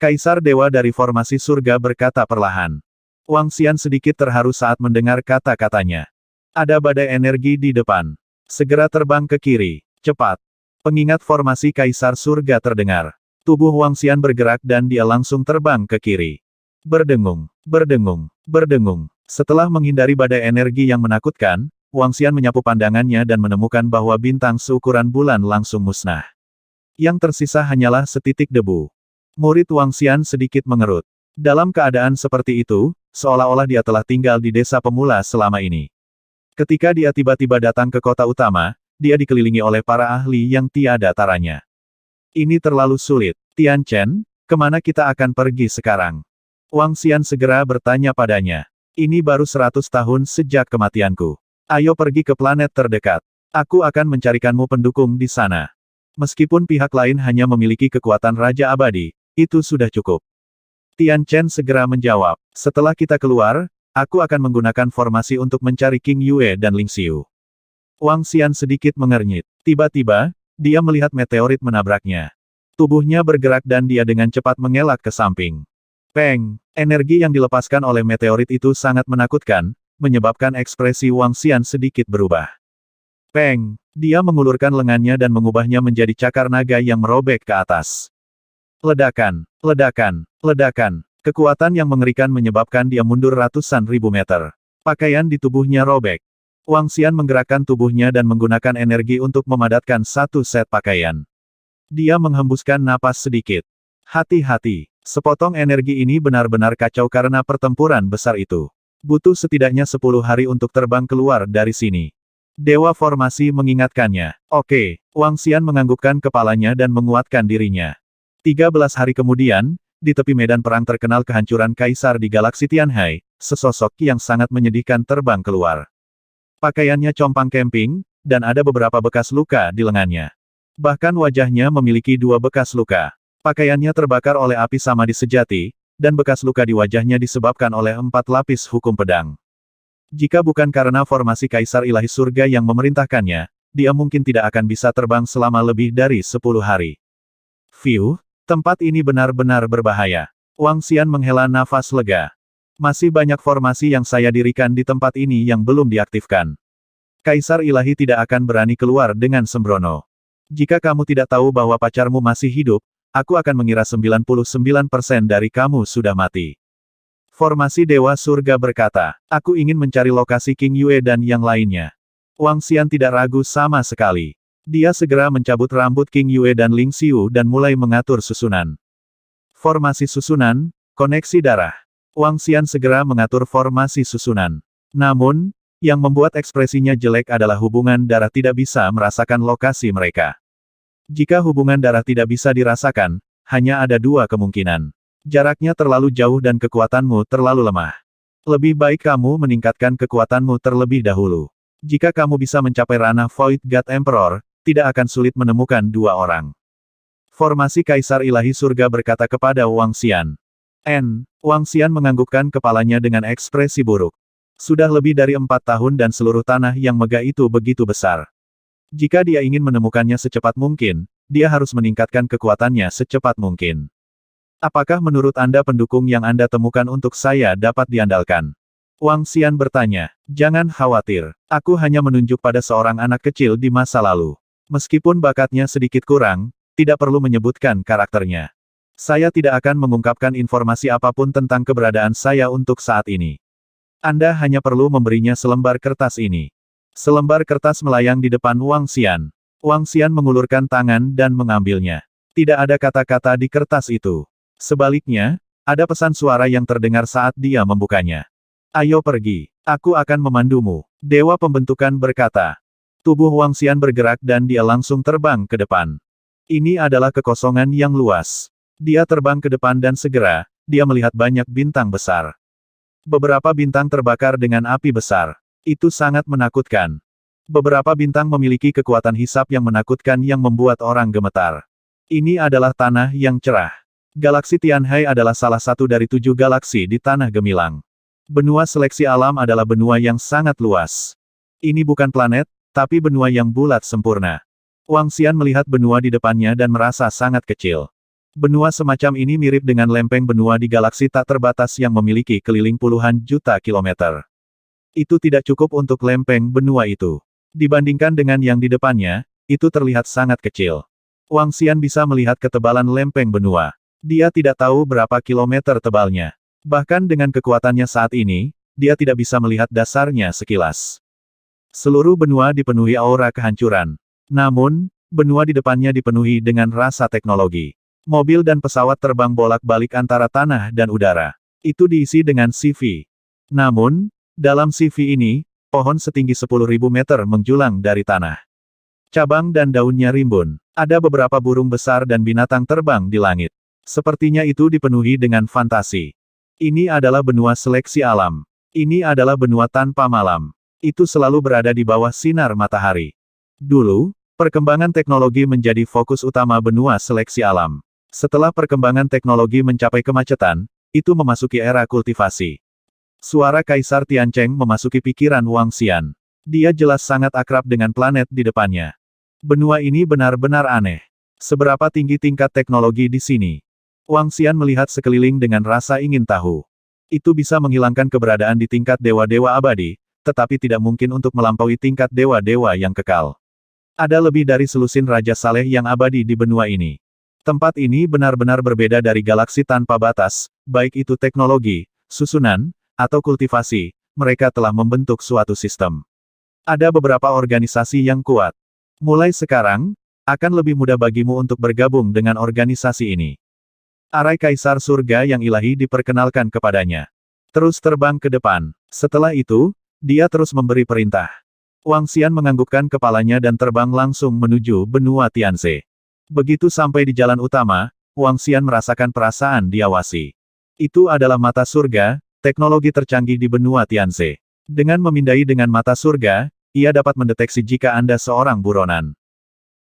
Kaisar Dewa dari formasi surga berkata perlahan. Wang Xian sedikit terharu saat mendengar kata-katanya. Ada badai energi di depan. Segera terbang ke kiri. Cepat. Pengingat formasi Kaisar Surga terdengar. Tubuh Wang Xian bergerak dan dia langsung terbang ke kiri. Berdengung, berdengung, berdengung. Setelah menghindari badai energi yang menakutkan, Wang Xian menyapu pandangannya dan menemukan bahwa bintang seukuran bulan langsung musnah. Yang tersisa hanyalah setitik debu. Murid Wang Xian sedikit mengerut. Dalam keadaan seperti itu, seolah-olah dia telah tinggal di desa pemula selama ini. Ketika dia tiba-tiba datang ke kota utama, dia dikelilingi oleh para ahli yang tiada taranya. Ini terlalu sulit. Tian Chen, kemana kita akan pergi sekarang? Wang Xian segera bertanya padanya. Ini baru seratus tahun sejak kematianku. Ayo pergi ke planet terdekat. Aku akan mencarikanmu pendukung di sana. Meskipun pihak lain hanya memiliki kekuatan Raja Abadi, itu sudah cukup. Tian Chen segera menjawab, setelah kita keluar, aku akan menggunakan formasi untuk mencari King Yue dan Ling Xiu. Wang Xian sedikit mengernyit. Tiba-tiba, dia melihat meteorit menabraknya. Tubuhnya bergerak dan dia dengan cepat mengelak ke samping. Peng, energi yang dilepaskan oleh meteorit itu sangat menakutkan, menyebabkan ekspresi Wang Xian sedikit berubah. Peng, dia mengulurkan lengannya dan mengubahnya menjadi cakar naga yang merobek ke atas. Ledakan, ledakan, ledakan, kekuatan yang mengerikan menyebabkan dia mundur ratusan ribu meter. Pakaian di tubuhnya robek, Wang Xian menggerakkan tubuhnya dan menggunakan energi untuk memadatkan satu set pakaian. Dia menghembuskan napas sedikit. Hati-hati, sepotong energi ini benar-benar kacau karena pertempuran besar itu. Butuh setidaknya 10 hari untuk terbang keluar dari sini. Dewa Formasi mengingatkannya. Oke, Wang Xian menganggukkan kepalanya dan menguatkan dirinya. 13 hari kemudian, di tepi medan perang terkenal kehancuran Kaisar di Galaksi Tianhai, sesosok yang sangat menyedihkan terbang keluar. Pakaiannya compang kemping, dan ada beberapa bekas luka di lengannya. Bahkan wajahnya memiliki dua bekas luka. Pakaiannya terbakar oleh api sama di sejati, dan bekas luka di wajahnya disebabkan oleh empat lapis hukum pedang. Jika bukan karena formasi Kaisar Ilahi Surga yang memerintahkannya, dia mungkin tidak akan bisa terbang selama lebih dari sepuluh hari. View, tempat ini benar-benar berbahaya. Wang Xian menghela nafas lega. Masih banyak formasi yang saya dirikan di tempat ini yang belum diaktifkan. Kaisar ilahi tidak akan berani keluar dengan sembrono. Jika kamu tidak tahu bahwa pacarmu masih hidup, aku akan mengira 99% dari kamu sudah mati. Formasi Dewa Surga berkata, aku ingin mencari lokasi King Yue dan yang lainnya. Wang Xian tidak ragu sama sekali. Dia segera mencabut rambut King Yue dan Ling Xiu dan mulai mengatur susunan. Formasi susunan, koneksi darah. Wang Xian segera mengatur formasi susunan. Namun, yang membuat ekspresinya jelek adalah hubungan darah tidak bisa merasakan lokasi mereka. Jika hubungan darah tidak bisa dirasakan, hanya ada dua kemungkinan. Jaraknya terlalu jauh dan kekuatanmu terlalu lemah. Lebih baik kamu meningkatkan kekuatanmu terlebih dahulu. Jika kamu bisa mencapai ranah Void God Emperor, tidak akan sulit menemukan dua orang. Formasi Kaisar Ilahi Surga berkata kepada Wang Xian, N. Wang Xian menganggukkan kepalanya dengan ekspresi buruk. Sudah lebih dari empat tahun dan seluruh tanah yang megah itu begitu besar. Jika dia ingin menemukannya secepat mungkin, dia harus meningkatkan kekuatannya secepat mungkin. Apakah menurut Anda pendukung yang Anda temukan untuk saya dapat diandalkan? Wang Xian bertanya. Jangan khawatir, aku hanya menunjuk pada seorang anak kecil di masa lalu. Meskipun bakatnya sedikit kurang, tidak perlu menyebutkan karakternya. Saya tidak akan mengungkapkan informasi apapun tentang keberadaan saya untuk saat ini. Anda hanya perlu memberinya selembar kertas ini. Selembar kertas melayang di depan Wang Xian. Wang Xian mengulurkan tangan dan mengambilnya. Tidak ada kata-kata di kertas itu. Sebaliknya, ada pesan suara yang terdengar saat dia membukanya. Ayo pergi, aku akan memandumu. Dewa pembentukan berkata. Tubuh Wang Xian bergerak dan dia langsung terbang ke depan. Ini adalah kekosongan yang luas. Dia terbang ke depan dan segera, dia melihat banyak bintang besar. Beberapa bintang terbakar dengan api besar. Itu sangat menakutkan. Beberapa bintang memiliki kekuatan hisap yang menakutkan yang membuat orang gemetar. Ini adalah tanah yang cerah. Galaksi Tianhai adalah salah satu dari tujuh galaksi di Tanah Gemilang. Benua seleksi alam adalah benua yang sangat luas. Ini bukan planet, tapi benua yang bulat sempurna. Wang Xian melihat benua di depannya dan merasa sangat kecil. Benua semacam ini mirip dengan lempeng benua di galaksi tak terbatas yang memiliki keliling puluhan juta kilometer. Itu tidak cukup untuk lempeng benua itu. Dibandingkan dengan yang di depannya, itu terlihat sangat kecil. Wang Xian bisa melihat ketebalan lempeng benua. Dia tidak tahu berapa kilometer tebalnya. Bahkan dengan kekuatannya saat ini, dia tidak bisa melihat dasarnya sekilas. Seluruh benua dipenuhi aura kehancuran. Namun, benua di depannya dipenuhi dengan rasa teknologi. Mobil dan pesawat terbang bolak-balik antara tanah dan udara. Itu diisi dengan CV. Namun, dalam CV ini, pohon setinggi 10.000 meter menjulang dari tanah. Cabang dan daunnya rimbun. Ada beberapa burung besar dan binatang terbang di langit. Sepertinya itu dipenuhi dengan fantasi. Ini adalah benua seleksi alam. Ini adalah benua tanpa malam. Itu selalu berada di bawah sinar matahari. Dulu, perkembangan teknologi menjadi fokus utama benua seleksi alam. Setelah perkembangan teknologi mencapai kemacetan, itu memasuki era kultivasi. Suara Kaisar Tiancheng memasuki pikiran Wang Xian. Dia jelas sangat akrab dengan planet di depannya. Benua ini benar-benar aneh. Seberapa tinggi tingkat teknologi di sini? Wang Xian melihat sekeliling dengan rasa ingin tahu. Itu bisa menghilangkan keberadaan di tingkat dewa-dewa abadi, tetapi tidak mungkin untuk melampaui tingkat dewa-dewa yang kekal. Ada lebih dari selusin Raja Saleh yang abadi di benua ini. Tempat ini benar-benar berbeda dari galaksi tanpa batas, baik itu teknologi, susunan, atau kultivasi, mereka telah membentuk suatu sistem. Ada beberapa organisasi yang kuat. Mulai sekarang, akan lebih mudah bagimu untuk bergabung dengan organisasi ini. Arai Kaisar Surga yang ilahi diperkenalkan kepadanya. Terus terbang ke depan. Setelah itu, dia terus memberi perintah. Wang Xian menganggukkan kepalanya dan terbang langsung menuju benua Tianze. Begitu sampai di jalan utama, Wang Xian merasakan perasaan diawasi. Itu adalah mata surga, teknologi tercanggih di benua Tianze. Dengan memindai dengan mata surga, ia dapat mendeteksi jika Anda seorang buronan.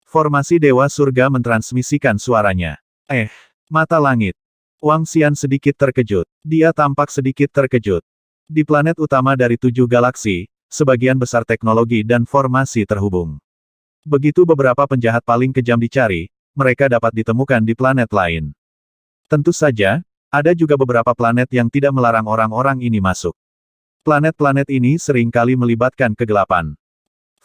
Formasi Dewa Surga mentransmisikan suaranya. Eh, mata langit. Wang Xian sedikit terkejut. Dia tampak sedikit terkejut. Di planet utama dari tujuh galaksi, sebagian besar teknologi dan formasi terhubung. Begitu beberapa penjahat paling kejam dicari, mereka dapat ditemukan di planet lain. Tentu saja, ada juga beberapa planet yang tidak melarang orang-orang ini masuk. Planet-planet ini seringkali melibatkan kegelapan.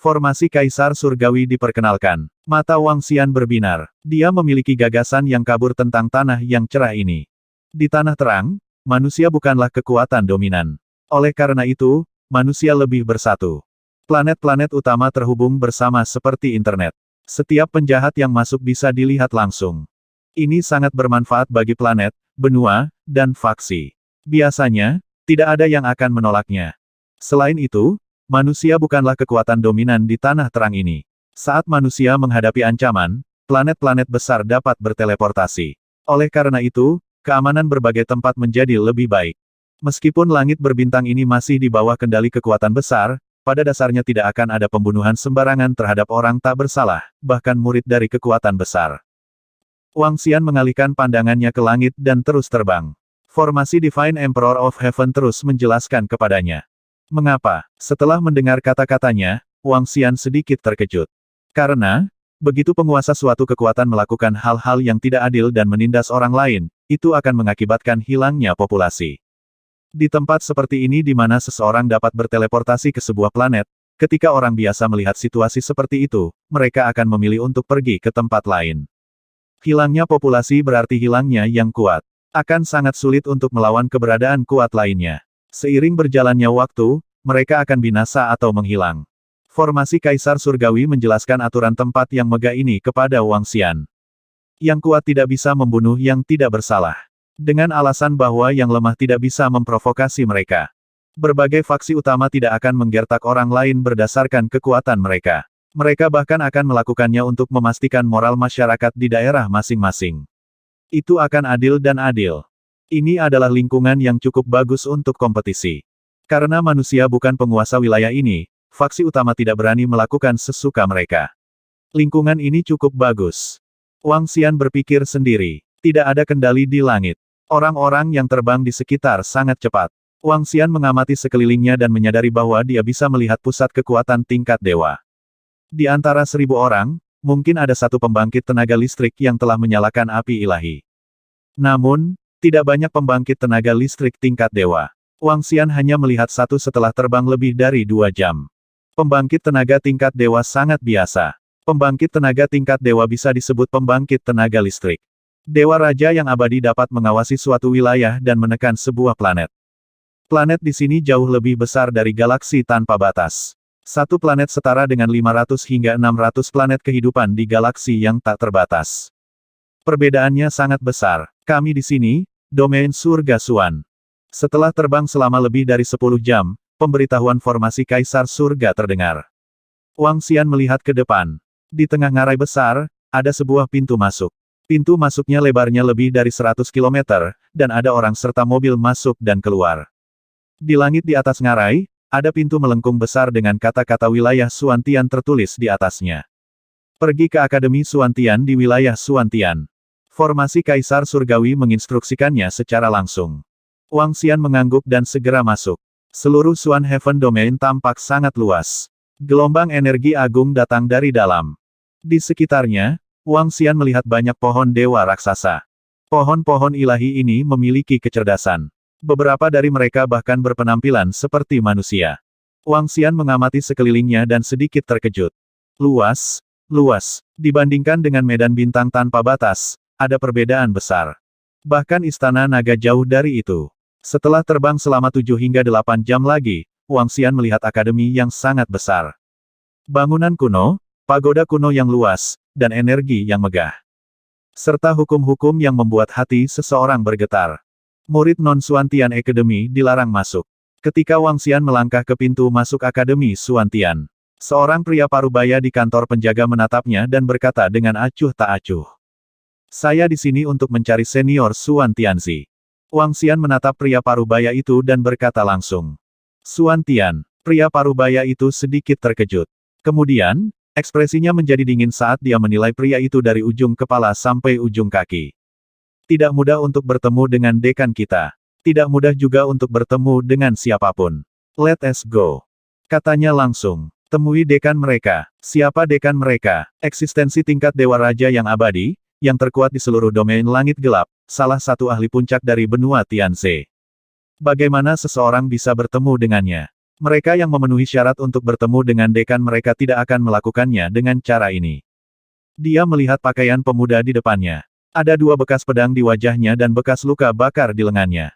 Formasi Kaisar Surgawi diperkenalkan. Mata Wang Xian berbinar. Dia memiliki gagasan yang kabur tentang tanah yang cerah ini. Di tanah terang, manusia bukanlah kekuatan dominan. Oleh karena itu, manusia lebih bersatu. Planet-planet utama terhubung bersama seperti internet. Setiap penjahat yang masuk bisa dilihat langsung. Ini sangat bermanfaat bagi planet, benua, dan faksi. Biasanya, tidak ada yang akan menolaknya. Selain itu, manusia bukanlah kekuatan dominan di tanah terang ini. Saat manusia menghadapi ancaman, planet-planet besar dapat berteleportasi. Oleh karena itu, keamanan berbagai tempat menjadi lebih baik. Meskipun langit berbintang ini masih di bawah kendali kekuatan besar, pada dasarnya tidak akan ada pembunuhan sembarangan terhadap orang tak bersalah, bahkan murid dari kekuatan besar. Wang Xian mengalihkan pandangannya ke langit dan terus terbang. Formasi Divine Emperor of Heaven terus menjelaskan kepadanya. Mengapa? Setelah mendengar kata-katanya, Wang Xian sedikit terkejut. Karena, begitu penguasa suatu kekuatan melakukan hal-hal yang tidak adil dan menindas orang lain, itu akan mengakibatkan hilangnya populasi. Di tempat seperti ini di mana seseorang dapat berteleportasi ke sebuah planet, ketika orang biasa melihat situasi seperti itu, mereka akan memilih untuk pergi ke tempat lain. Hilangnya populasi berarti hilangnya yang kuat. Akan sangat sulit untuk melawan keberadaan kuat lainnya. Seiring berjalannya waktu, mereka akan binasa atau menghilang. Formasi Kaisar Surgawi menjelaskan aturan tempat yang megah ini kepada Wang Xian. Yang kuat tidak bisa membunuh yang tidak bersalah. Dengan alasan bahwa yang lemah tidak bisa memprovokasi mereka. Berbagai faksi utama tidak akan menggertak orang lain berdasarkan kekuatan mereka. Mereka bahkan akan melakukannya untuk memastikan moral masyarakat di daerah masing-masing. Itu akan adil dan adil. Ini adalah lingkungan yang cukup bagus untuk kompetisi. Karena manusia bukan penguasa wilayah ini, faksi utama tidak berani melakukan sesuka mereka. Lingkungan ini cukup bagus. Wang Xian berpikir sendiri. Tidak ada kendali di langit. Orang-orang yang terbang di sekitar sangat cepat. Wang Xian mengamati sekelilingnya dan menyadari bahwa dia bisa melihat pusat kekuatan tingkat dewa. Di antara seribu orang, mungkin ada satu pembangkit tenaga listrik yang telah menyalakan api ilahi. Namun, tidak banyak pembangkit tenaga listrik tingkat dewa. Wang Xian hanya melihat satu setelah terbang lebih dari dua jam. Pembangkit tenaga tingkat dewa sangat biasa. Pembangkit tenaga tingkat dewa bisa disebut pembangkit tenaga listrik. Dewa Raja yang abadi dapat mengawasi suatu wilayah dan menekan sebuah planet. Planet di sini jauh lebih besar dari galaksi tanpa batas. Satu planet setara dengan 500 hingga 600 planet kehidupan di galaksi yang tak terbatas. Perbedaannya sangat besar. Kami di sini, domain surga Suan. Setelah terbang selama lebih dari 10 jam, pemberitahuan formasi Kaisar Surga terdengar. Wang Xian melihat ke depan. Di tengah ngarai besar, ada sebuah pintu masuk. Pintu masuknya lebarnya lebih dari 100 km, dan ada orang serta mobil masuk dan keluar. Di langit di atas ngarai, ada pintu melengkung besar dengan kata-kata wilayah Suantian tertulis di atasnya. Pergi ke Akademi Suantian di wilayah Suantian. Formasi Kaisar Surgawi menginstruksikannya secara langsung. Wang Xian mengangguk dan segera masuk. Seluruh Suan Heaven Domain tampak sangat luas. Gelombang energi agung datang dari dalam. Di sekitarnya, Wang Xian melihat banyak pohon dewa raksasa. Pohon-pohon ilahi ini memiliki kecerdasan. Beberapa dari mereka bahkan berpenampilan seperti manusia. Wang Xian mengamati sekelilingnya dan sedikit terkejut. Luas, luas. Dibandingkan dengan medan bintang tanpa batas, ada perbedaan besar. Bahkan istana naga jauh dari itu. Setelah terbang selama tujuh hingga delapan jam lagi, Wang Xian melihat akademi yang sangat besar. Bangunan kuno, pagoda kuno yang luas, dan energi yang megah. Serta hukum-hukum yang membuat hati seseorang bergetar. Murid non Suantian Academy dilarang masuk. Ketika Wang Xian melangkah ke pintu masuk Akademi Suantian, seorang pria parubaya di kantor penjaga menatapnya dan berkata dengan acuh tak acuh. Saya di sini untuk mencari senior Suan Tianzi. Wang Xian menatap pria parubaya itu dan berkata langsung. Suan Tian, pria parubaya itu sedikit terkejut. Kemudian, Ekspresinya menjadi dingin saat dia menilai pria itu dari ujung kepala sampai ujung kaki. Tidak mudah untuk bertemu dengan dekan kita. Tidak mudah juga untuk bertemu dengan siapapun. Let us go. Katanya langsung. Temui dekan mereka. Siapa dekan mereka? Eksistensi tingkat Dewa Raja yang abadi, yang terkuat di seluruh domain langit gelap, salah satu ahli puncak dari benua Tianze. Bagaimana seseorang bisa bertemu dengannya? Mereka yang memenuhi syarat untuk bertemu dengan dekan mereka tidak akan melakukannya dengan cara ini. Dia melihat pakaian pemuda di depannya. Ada dua bekas pedang di wajahnya dan bekas luka bakar di lengannya.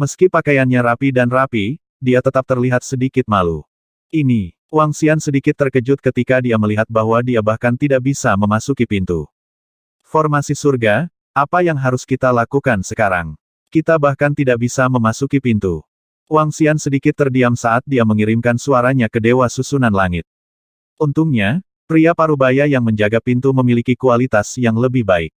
Meski pakaiannya rapi dan rapi, dia tetap terlihat sedikit malu. Ini, Wang Xian sedikit terkejut ketika dia melihat bahwa dia bahkan tidak bisa memasuki pintu. Formasi surga, apa yang harus kita lakukan sekarang? Kita bahkan tidak bisa memasuki pintu. Wang Xian sedikit terdiam saat dia mengirimkan suaranya ke Dewa Susunan Langit. Untungnya, pria parubaya yang menjaga pintu memiliki kualitas yang lebih baik.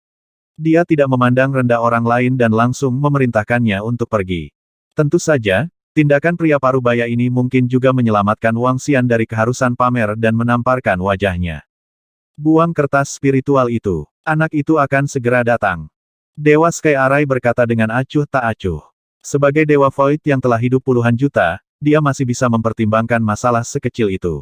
Dia tidak memandang rendah orang lain dan langsung memerintahkannya untuk pergi. Tentu saja, tindakan pria parubaya ini mungkin juga menyelamatkan Wang Xian dari keharusan pamer dan menamparkan wajahnya. Buang kertas spiritual itu. Anak itu akan segera datang. Dewa Sky Arai berkata dengan acuh tak acuh. Sebagai Dewa Void yang telah hidup puluhan juta, dia masih bisa mempertimbangkan masalah sekecil itu.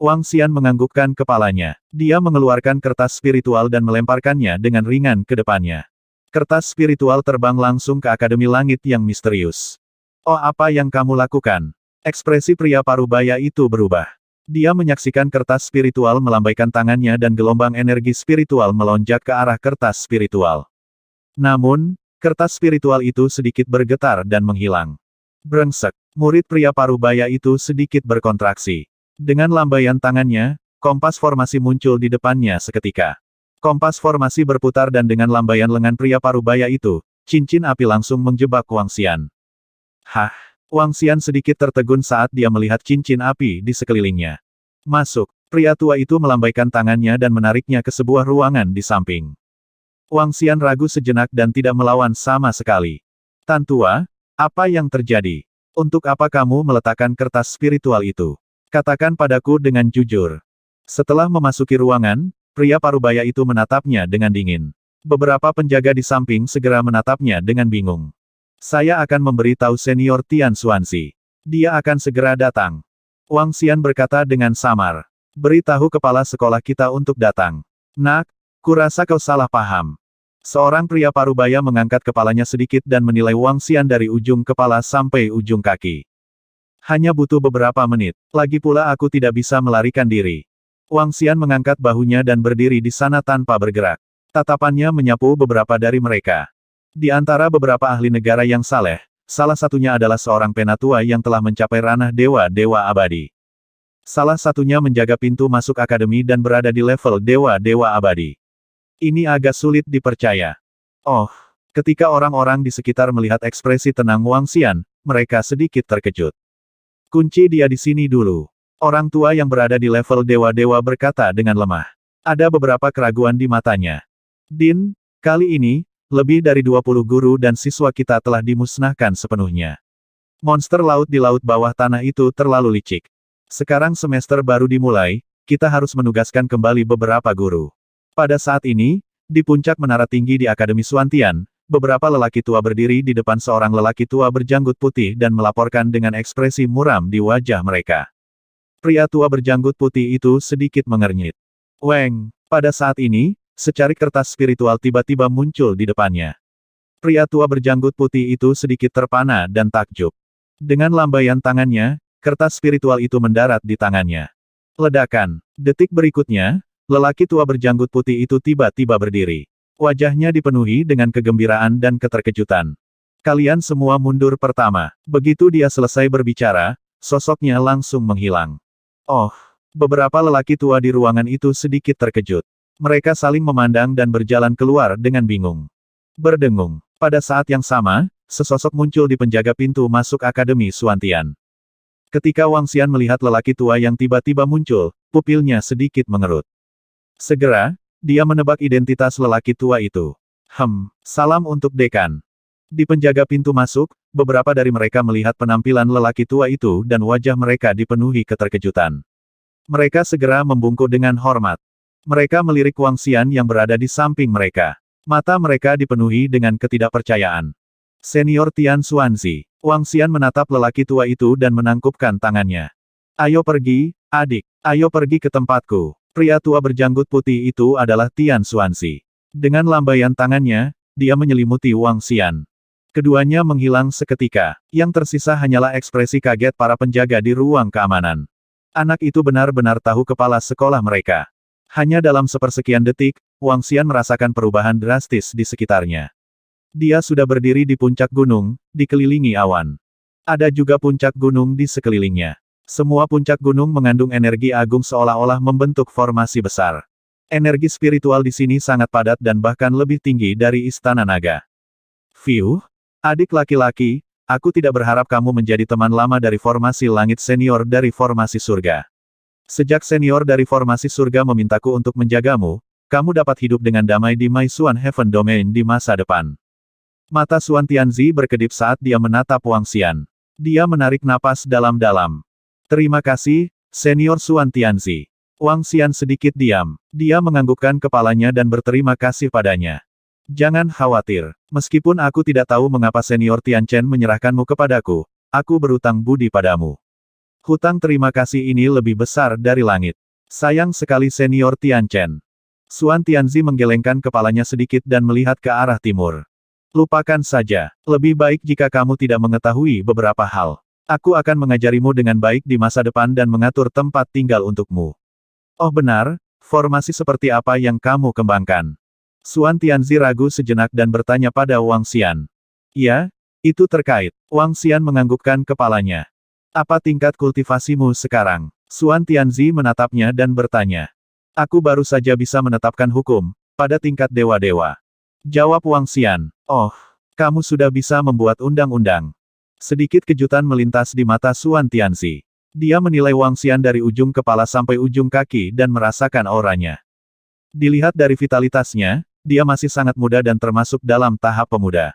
Wang Xian menganggukkan kepalanya. Dia mengeluarkan kertas spiritual dan melemparkannya dengan ringan ke depannya. Kertas spiritual terbang langsung ke Akademi Langit yang misterius. Oh apa yang kamu lakukan? Ekspresi pria parubaya itu berubah. Dia menyaksikan kertas spiritual melambaikan tangannya dan gelombang energi spiritual melonjak ke arah kertas spiritual. Namun, Kertas spiritual itu sedikit bergetar dan menghilang. Brengsek, murid pria parubaya itu sedikit berkontraksi. Dengan lambaian tangannya, kompas formasi muncul di depannya seketika. Kompas formasi berputar dan dengan lambaian lengan pria parubaya itu, cincin api langsung menjebak Wang Xian. Hah! Wang Xian sedikit tertegun saat dia melihat cincin api di sekelilingnya. Masuk, pria tua itu melambaikan tangannya dan menariknya ke sebuah ruangan di samping. Wang Xian ragu sejenak dan tidak melawan sama sekali. Tan apa yang terjadi? Untuk apa kamu meletakkan kertas spiritual itu? Katakan padaku dengan jujur. Setelah memasuki ruangan, pria parubaya itu menatapnya dengan dingin. Beberapa penjaga di samping segera menatapnya dengan bingung. Saya akan memberi tahu senior Tian Suansi. Dia akan segera datang. Wang Xian berkata dengan samar. Beritahu kepala sekolah kita untuk datang. Nak, kurasa kau salah paham. Seorang pria parubaya mengangkat kepalanya sedikit dan menilai Wang Xian dari ujung kepala sampai ujung kaki. Hanya butuh beberapa menit. Lagi pula aku tidak bisa melarikan diri. Wang Xian mengangkat bahunya dan berdiri di sana tanpa bergerak. Tatapannya menyapu beberapa dari mereka. Di antara beberapa ahli negara yang saleh, salah satunya adalah seorang penatua yang telah mencapai ranah dewa-dewa abadi. Salah satunya menjaga pintu masuk akademi dan berada di level dewa-dewa abadi. Ini agak sulit dipercaya. Oh, ketika orang-orang di sekitar melihat ekspresi tenang Wang Xian, mereka sedikit terkejut. Kunci dia di sini dulu. Orang tua yang berada di level dewa-dewa berkata dengan lemah. Ada beberapa keraguan di matanya. Din, kali ini, lebih dari 20 guru dan siswa kita telah dimusnahkan sepenuhnya. Monster laut di laut bawah tanah itu terlalu licik. Sekarang semester baru dimulai, kita harus menugaskan kembali beberapa guru. Pada saat ini, di puncak menara tinggi di Akademi Suantian, beberapa lelaki tua berdiri di depan seorang lelaki tua berjanggut putih dan melaporkan dengan ekspresi muram di wajah mereka. Pria tua berjanggut putih itu sedikit mengernyit. Weng, pada saat ini, secarik kertas spiritual tiba-tiba muncul di depannya. Pria tua berjanggut putih itu sedikit terpana dan takjub. Dengan lambaian tangannya, kertas spiritual itu mendarat di tangannya. Ledakan. Detik berikutnya, Lelaki tua berjanggut putih itu tiba-tiba berdiri. Wajahnya dipenuhi dengan kegembiraan dan keterkejutan. Kalian semua mundur pertama. Begitu dia selesai berbicara, sosoknya langsung menghilang. Oh, beberapa lelaki tua di ruangan itu sedikit terkejut. Mereka saling memandang dan berjalan keluar dengan bingung. Berdengung. Pada saat yang sama, sesosok muncul di penjaga pintu masuk Akademi Suantian. Ketika Wang Xian melihat lelaki tua yang tiba-tiba muncul, pupilnya sedikit mengerut. Segera, dia menebak identitas lelaki tua itu. Hem, salam untuk dekan. Di penjaga pintu masuk, beberapa dari mereka melihat penampilan lelaki tua itu dan wajah mereka dipenuhi keterkejutan. Mereka segera membungkuk dengan hormat. Mereka melirik Wang Xian yang berada di samping mereka. Mata mereka dipenuhi dengan ketidakpercayaan. Senior Tian Xuanzi, Wang Xian menatap lelaki tua itu dan menangkupkan tangannya. Ayo pergi, adik. Ayo pergi ke tempatku. Pria tua berjanggut putih itu adalah Tian Suansi. Dengan lambaian tangannya, dia menyelimuti Wang Xian. Keduanya menghilang seketika. Yang tersisa hanyalah ekspresi kaget para penjaga di ruang keamanan. Anak itu benar-benar tahu kepala sekolah mereka. Hanya dalam sepersekian detik, Wang Xian merasakan perubahan drastis di sekitarnya. Dia sudah berdiri di puncak gunung, dikelilingi awan. Ada juga puncak gunung di sekelilingnya. Semua puncak gunung mengandung energi agung seolah-olah membentuk formasi besar. Energi spiritual di sini sangat padat dan bahkan lebih tinggi dari Istana Naga. View, adik laki-laki, aku tidak berharap kamu menjadi teman lama dari formasi langit senior dari formasi surga. Sejak senior dari formasi surga memintaku untuk menjagamu, kamu dapat hidup dengan damai di Maisuan Heaven Domain di masa depan. Mata Suan Tianzi berkedip saat dia menatap Wang Xian. Dia menarik napas dalam-dalam. Terima kasih, Senior Suan Tianzi. Wang Xian sedikit diam. Dia menganggukkan kepalanya dan berterima kasih padanya. Jangan khawatir. Meskipun aku tidak tahu mengapa Senior Tian Chen menyerahkanmu kepadaku, aku berutang budi padamu. Hutang terima kasih ini lebih besar dari langit. Sayang sekali Senior Tian Suan Tianzi menggelengkan kepalanya sedikit dan melihat ke arah timur. Lupakan saja. Lebih baik jika kamu tidak mengetahui beberapa hal. Aku akan mengajarimu dengan baik di masa depan dan mengatur tempat tinggal untukmu. Oh benar, formasi seperti apa yang kamu kembangkan? Suan Tianzi ragu sejenak dan bertanya pada Wang Xian. Ya, itu terkait. Wang Xian menganggukkan kepalanya. Apa tingkat kultivasimu sekarang? Suan Tianzi menatapnya dan bertanya. Aku baru saja bisa menetapkan hukum, pada tingkat dewa-dewa. Jawab Wang Xian. Oh, kamu sudah bisa membuat undang-undang. Sedikit kejutan melintas di mata Suan Tianxi. Dia menilai Wang Xian dari ujung kepala sampai ujung kaki dan merasakan auranya. Dilihat dari vitalitasnya, dia masih sangat muda dan termasuk dalam tahap pemuda.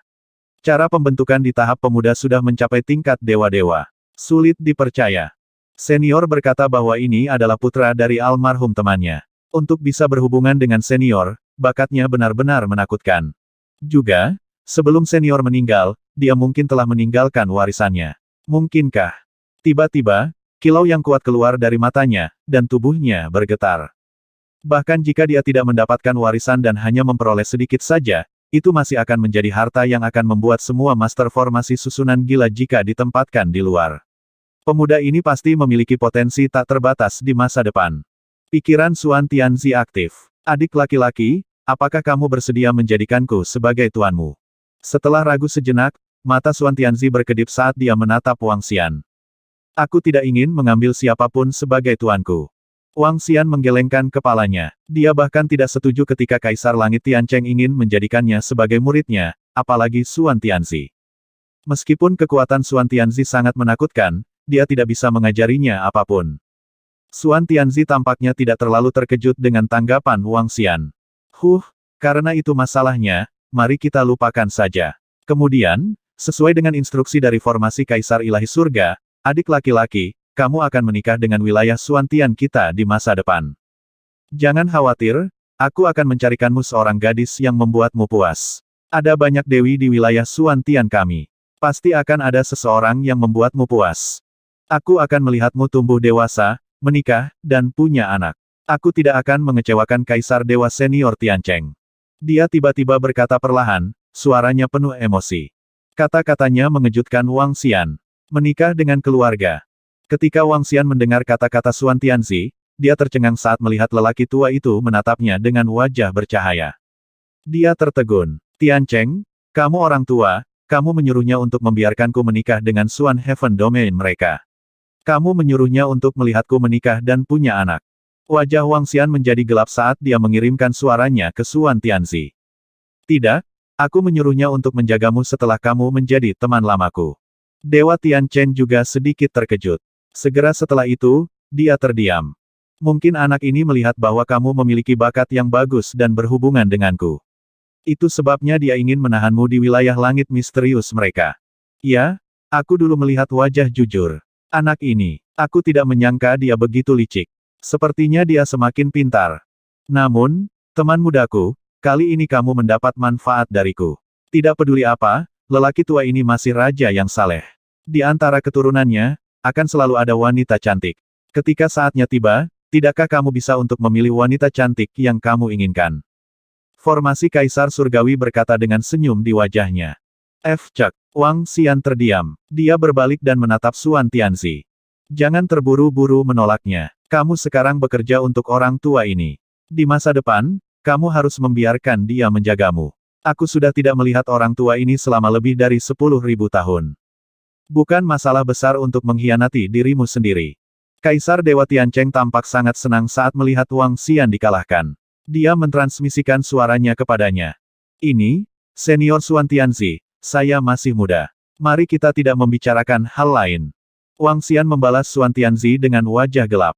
Cara pembentukan di tahap pemuda sudah mencapai tingkat dewa-dewa. Sulit dipercaya. Senior berkata bahwa ini adalah putra dari almarhum temannya. Untuk bisa berhubungan dengan senior, bakatnya benar-benar menakutkan. Juga, Sebelum senior meninggal, dia mungkin telah meninggalkan warisannya. Mungkinkah? Tiba-tiba, kilau yang kuat keluar dari matanya, dan tubuhnya bergetar. Bahkan jika dia tidak mendapatkan warisan dan hanya memperoleh sedikit saja, itu masih akan menjadi harta yang akan membuat semua master formasi susunan gila jika ditempatkan di luar. Pemuda ini pasti memiliki potensi tak terbatas di masa depan. Pikiran Suan Tianzi aktif. Adik laki-laki, apakah kamu bersedia menjadikanku sebagai tuanmu? Setelah ragu sejenak, mata Suan Tianzi berkedip saat dia menatap Wang Xian. Aku tidak ingin mengambil siapapun sebagai tuanku. Wang Xian menggelengkan kepalanya. Dia bahkan tidak setuju ketika Kaisar Langit Tiancheng ingin menjadikannya sebagai muridnya, apalagi Suan Tianzi. Meskipun kekuatan Suan Tianzi sangat menakutkan, dia tidak bisa mengajarinya apapun. Suan Tianzi tampaknya tidak terlalu terkejut dengan tanggapan Wang Xian. Huh, karena itu masalahnya, mari kita lupakan saja. Kemudian, sesuai dengan instruksi dari formasi Kaisar Ilahi Surga, adik laki-laki, kamu akan menikah dengan wilayah Suantian kita di masa depan. Jangan khawatir, aku akan mencarikanmu seorang gadis yang membuatmu puas. Ada banyak dewi di wilayah Suantian kami. Pasti akan ada seseorang yang membuatmu puas. Aku akan melihatmu tumbuh dewasa, menikah, dan punya anak. Aku tidak akan mengecewakan Kaisar Dewa Senior Tiancheng. Dia tiba-tiba berkata perlahan, suaranya penuh emosi. Kata-katanya mengejutkan Wang Xian. Menikah dengan keluarga. Ketika Wang Xian mendengar kata-kata Suan Tianzi, dia tercengang saat melihat lelaki tua itu menatapnya dengan wajah bercahaya. Dia tertegun. Tian Cheng, kamu orang tua, kamu menyuruhnya untuk membiarkanku menikah dengan Suan Heaven Domain mereka. Kamu menyuruhnya untuk melihatku menikah dan punya anak. Wajah Wang Xian menjadi gelap saat dia mengirimkan suaranya ke Suan Tianzi. Tidak, aku menyuruhnya untuk menjagamu setelah kamu menjadi teman lamaku. Dewa Tian Chen juga sedikit terkejut. Segera setelah itu, dia terdiam. Mungkin anak ini melihat bahwa kamu memiliki bakat yang bagus dan berhubungan denganku. Itu sebabnya dia ingin menahanmu di wilayah langit misterius mereka. Ya, aku dulu melihat wajah jujur. Anak ini, aku tidak menyangka dia begitu licik. Sepertinya dia semakin pintar. Namun, teman mudaku, kali ini kamu mendapat manfaat dariku. Tidak peduli apa, lelaki tua ini masih raja yang saleh. Di antara keturunannya, akan selalu ada wanita cantik. Ketika saatnya tiba, tidakkah kamu bisa untuk memilih wanita cantik yang kamu inginkan? Formasi Kaisar Surgawi berkata dengan senyum di wajahnya. F. Cak, Wang Xian terdiam. Dia berbalik dan menatap Suan Tianzi. Jangan terburu-buru menolaknya. Kamu sekarang bekerja untuk orang tua ini. Di masa depan, kamu harus membiarkan dia menjagamu. Aku sudah tidak melihat orang tua ini selama lebih dari sepuluh ribu tahun. Bukan masalah besar untuk mengkhianati dirimu sendiri. Kaisar Dewa Tiancheng tampak sangat senang saat melihat Wang Xian dikalahkan. Dia mentransmisikan suaranya kepadanya. Ini, senior Suan Tianzi, saya masih muda. Mari kita tidak membicarakan hal lain. Wang Xian membalas Suan Tianzi dengan wajah gelap.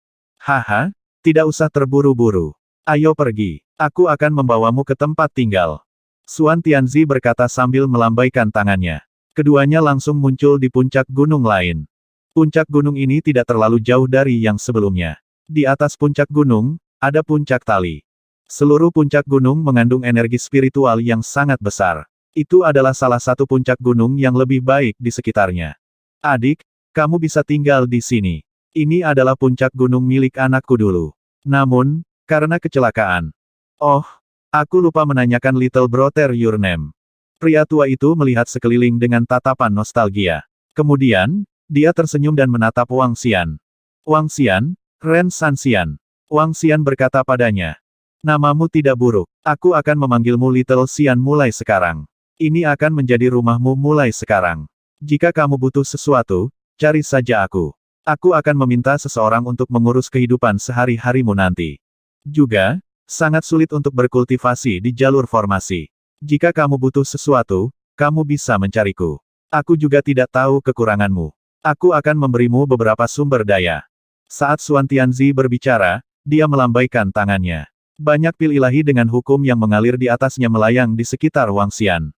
Haha, tidak usah terburu-buru. Ayo pergi. Aku akan membawamu ke tempat tinggal. Suan Tianzi berkata sambil melambaikan tangannya. Keduanya langsung muncul di puncak gunung lain. Puncak gunung ini tidak terlalu jauh dari yang sebelumnya. Di atas puncak gunung, ada puncak tali. Seluruh puncak gunung mengandung energi spiritual yang sangat besar. Itu adalah salah satu puncak gunung yang lebih baik di sekitarnya. Adik, kamu bisa tinggal di sini. Ini adalah puncak gunung milik anakku dulu. Namun, karena kecelakaan. Oh, aku lupa menanyakan Little Brother your name. Pria tua itu melihat sekeliling dengan tatapan nostalgia. Kemudian, dia tersenyum dan menatap Wang Xian. Wang Xian, Ren San Xian. Wang Xian berkata padanya. Namamu tidak buruk. Aku akan memanggilmu Little Xian mulai sekarang. Ini akan menjadi rumahmu mulai sekarang. Jika kamu butuh sesuatu, cari saja aku. Aku akan meminta seseorang untuk mengurus kehidupan sehari-harimu nanti. Juga, sangat sulit untuk berkultivasi di jalur formasi. Jika kamu butuh sesuatu, kamu bisa mencariku. Aku juga tidak tahu kekuranganmu. Aku akan memberimu beberapa sumber daya. Saat Suan Tianzi berbicara, dia melambaikan tangannya. Banyak pil ilahi dengan hukum yang mengalir di atasnya melayang di sekitar Wang Xian.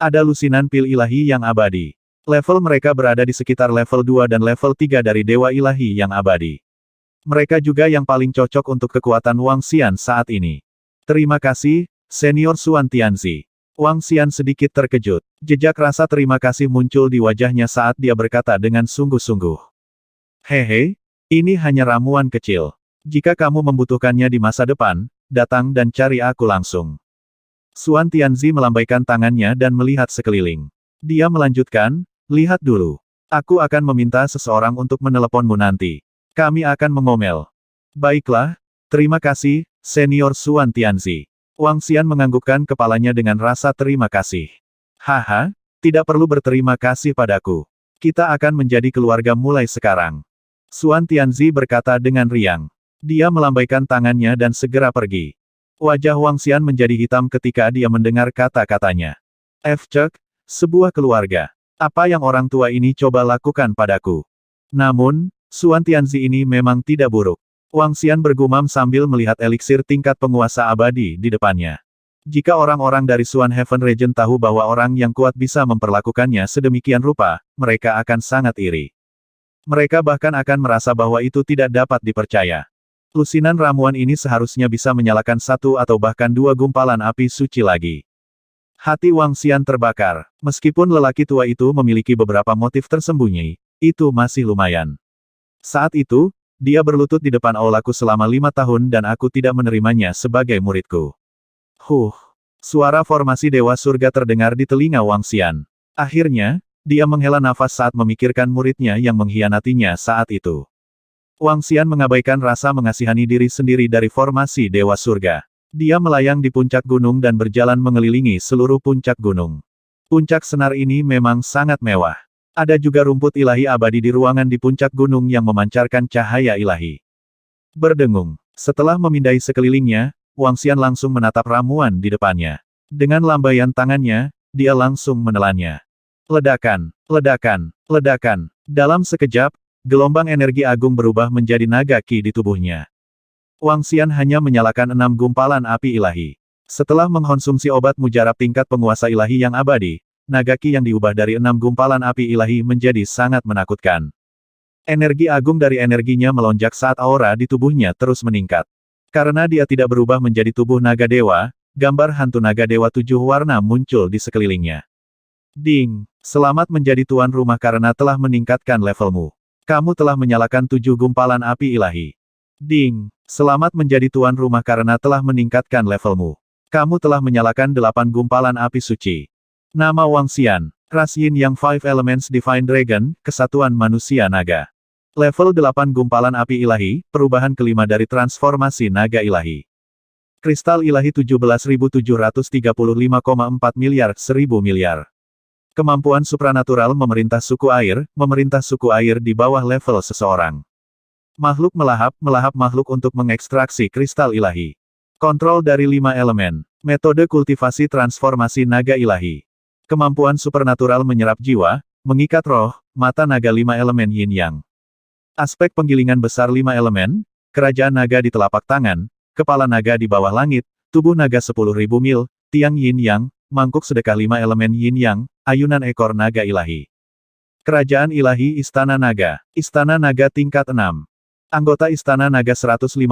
Ada lusinan pil ilahi yang abadi. Level mereka berada di sekitar level 2 dan level 3 dari Dewa Ilahi yang abadi. Mereka juga yang paling cocok untuk kekuatan Wang Xian saat ini. Terima kasih, Senior Suan Tianzi. Wang Xian sedikit terkejut. Jejak rasa terima kasih muncul di wajahnya saat dia berkata dengan sungguh-sungguh. Hehe, ini hanya ramuan kecil. Jika kamu membutuhkannya di masa depan, datang dan cari aku langsung. Suan Tianzi melambaikan tangannya dan melihat sekeliling. Dia melanjutkan, Lihat dulu. Aku akan meminta seseorang untuk meneleponmu nanti. Kami akan mengomel. Baiklah, terima kasih, Senior Suan Tianzi. Wang Xian menganggukkan kepalanya dengan rasa terima kasih. Haha, tidak perlu berterima kasih padaku. Kita akan menjadi keluarga mulai sekarang. Suan Tianzi berkata dengan riang. Dia melambaikan tangannya dan segera pergi. Wajah Wang Xian menjadi hitam ketika dia mendengar kata-katanya. F. Chuk, sebuah keluarga. Apa yang orang tua ini coba lakukan padaku? Namun, Suan Tianzi ini memang tidak buruk. Wang Xian bergumam sambil melihat eliksir tingkat penguasa abadi di depannya. Jika orang-orang dari Suan Heaven Region tahu bahwa orang yang kuat bisa memperlakukannya sedemikian rupa, mereka akan sangat iri. Mereka bahkan akan merasa bahwa itu tidak dapat dipercaya. Lusinan ramuan ini seharusnya bisa menyalakan satu atau bahkan dua gumpalan api suci lagi. Hati Wang Xian terbakar. Meskipun lelaki tua itu memiliki beberapa motif tersembunyi, itu masih lumayan. Saat itu, dia berlutut di depan aulaku selama lima tahun dan aku tidak menerimanya sebagai muridku. Huh. Suara formasi Dewa Surga terdengar di telinga Wang Xian. Akhirnya, dia menghela nafas saat memikirkan muridnya yang mengkhianatinya saat itu. Wang Xian mengabaikan rasa mengasihani diri sendiri dari formasi Dewa Surga. Dia melayang di puncak gunung dan berjalan mengelilingi seluruh puncak gunung. Puncak senar ini memang sangat mewah. Ada juga rumput ilahi abadi di ruangan di puncak gunung yang memancarkan cahaya ilahi. Berdengung. Setelah memindai sekelilingnya, Wang Xian langsung menatap ramuan di depannya. Dengan lambaian tangannya, dia langsung menelannya. Ledakan, ledakan, ledakan. Dalam sekejap, gelombang energi agung berubah menjadi naga ki di tubuhnya. Wang Xian hanya menyalakan enam gumpalan api ilahi. Setelah mengkonsumsi obat mujarab tingkat penguasa ilahi yang abadi, Nagaki yang diubah dari enam gumpalan api ilahi menjadi sangat menakutkan. Energi agung dari energinya melonjak saat aura di tubuhnya terus meningkat. Karena dia tidak berubah menjadi tubuh naga dewa, gambar hantu naga dewa tujuh warna muncul di sekelilingnya. Ding, selamat menjadi tuan rumah karena telah meningkatkan levelmu. Kamu telah menyalakan tujuh gumpalan api ilahi. Ding, Selamat menjadi tuan rumah karena telah meningkatkan levelmu. Kamu telah menyalakan delapan gumpalan api suci. Nama Wang Xian, Ras Yin Yang Five Elements Divine Dragon, Kesatuan Manusia Naga. Level delapan Gumpalan Api Ilahi, perubahan kelima dari transformasi naga ilahi. Kristal ilahi 17.735,4 miliar, 1000 miliar. Kemampuan supranatural memerintah suku air, memerintah suku air di bawah level seseorang. Makhluk melahap, melahap makhluk untuk mengekstraksi kristal ilahi. Kontrol dari lima elemen. Metode kultivasi transformasi naga ilahi. Kemampuan supernatural menyerap jiwa, mengikat roh, mata naga lima elemen yin yang. Aspek penggilingan besar lima elemen, kerajaan naga di telapak tangan, kepala naga di bawah langit, tubuh naga sepuluh ribu mil, tiang yin yang, mangkuk sedekah lima elemen yin yang, ayunan ekor naga ilahi. Kerajaan ilahi Istana Naga, Istana Naga tingkat 6. Anggota Istana Naga 153.633.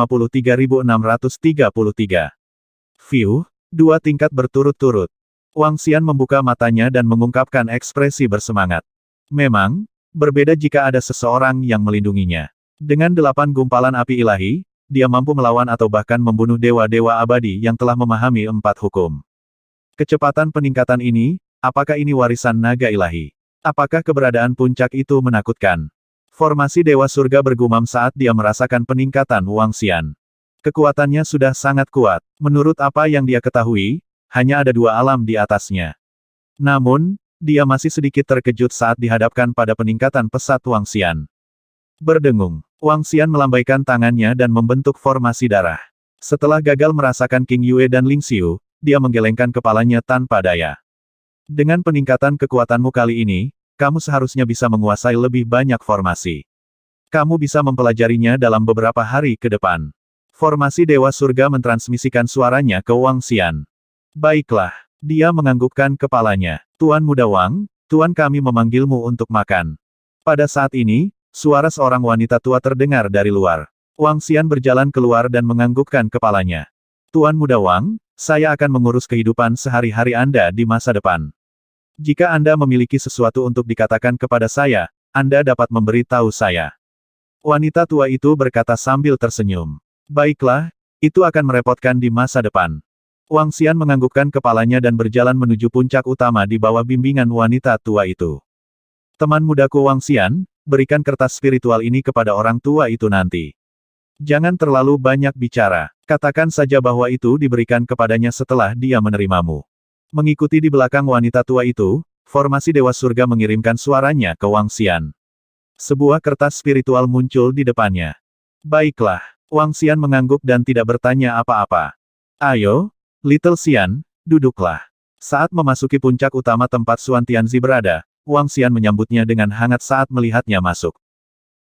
View, dua tingkat berturut-turut. Wang Xian membuka matanya dan mengungkapkan ekspresi bersemangat. Memang, berbeda jika ada seseorang yang melindunginya. Dengan delapan gumpalan api ilahi, dia mampu melawan atau bahkan membunuh dewa-dewa abadi yang telah memahami empat hukum. Kecepatan peningkatan ini, apakah ini warisan naga ilahi? Apakah keberadaan puncak itu menakutkan? Formasi Dewa Surga bergumam saat dia merasakan peningkatan Wang Xian. Kekuatannya sudah sangat kuat. Menurut apa yang dia ketahui, hanya ada dua alam di atasnya. Namun, dia masih sedikit terkejut saat dihadapkan pada peningkatan pesat Wang Xian. Berdengung, Wang Xian melambaikan tangannya dan membentuk formasi darah. Setelah gagal merasakan King Yue dan Ling Xiu, dia menggelengkan kepalanya tanpa daya. Dengan peningkatan kekuatanmu kali ini, kamu seharusnya bisa menguasai lebih banyak formasi. Kamu bisa mempelajarinya dalam beberapa hari ke depan. Formasi Dewa Surga mentransmisikan suaranya ke Wang Xian. Baiklah, dia menganggukkan kepalanya. Tuan Muda Wang, Tuan kami memanggilmu untuk makan. Pada saat ini, suara seorang wanita tua terdengar dari luar. Wang Xian berjalan keluar dan menganggukkan kepalanya. Tuan Muda Wang, saya akan mengurus kehidupan sehari-hari Anda di masa depan. Jika Anda memiliki sesuatu untuk dikatakan kepada saya, Anda dapat memberi tahu saya. Wanita tua itu berkata sambil tersenyum. Baiklah, itu akan merepotkan di masa depan. Wang Xian menganggukkan kepalanya dan berjalan menuju puncak utama di bawah bimbingan wanita tua itu. Teman mudaku Wang Xian, berikan kertas spiritual ini kepada orang tua itu nanti. Jangan terlalu banyak bicara, katakan saja bahwa itu diberikan kepadanya setelah dia menerimamu. Mengikuti di belakang wanita tua itu, formasi Dewa Surga mengirimkan suaranya ke Wang Xian. Sebuah kertas spiritual muncul di depannya. Baiklah, Wang Xian mengangguk dan tidak bertanya apa-apa. Ayo, Little Xian, duduklah. Saat memasuki puncak utama tempat Suan Tianzi berada, Wang Xian menyambutnya dengan hangat saat melihatnya masuk.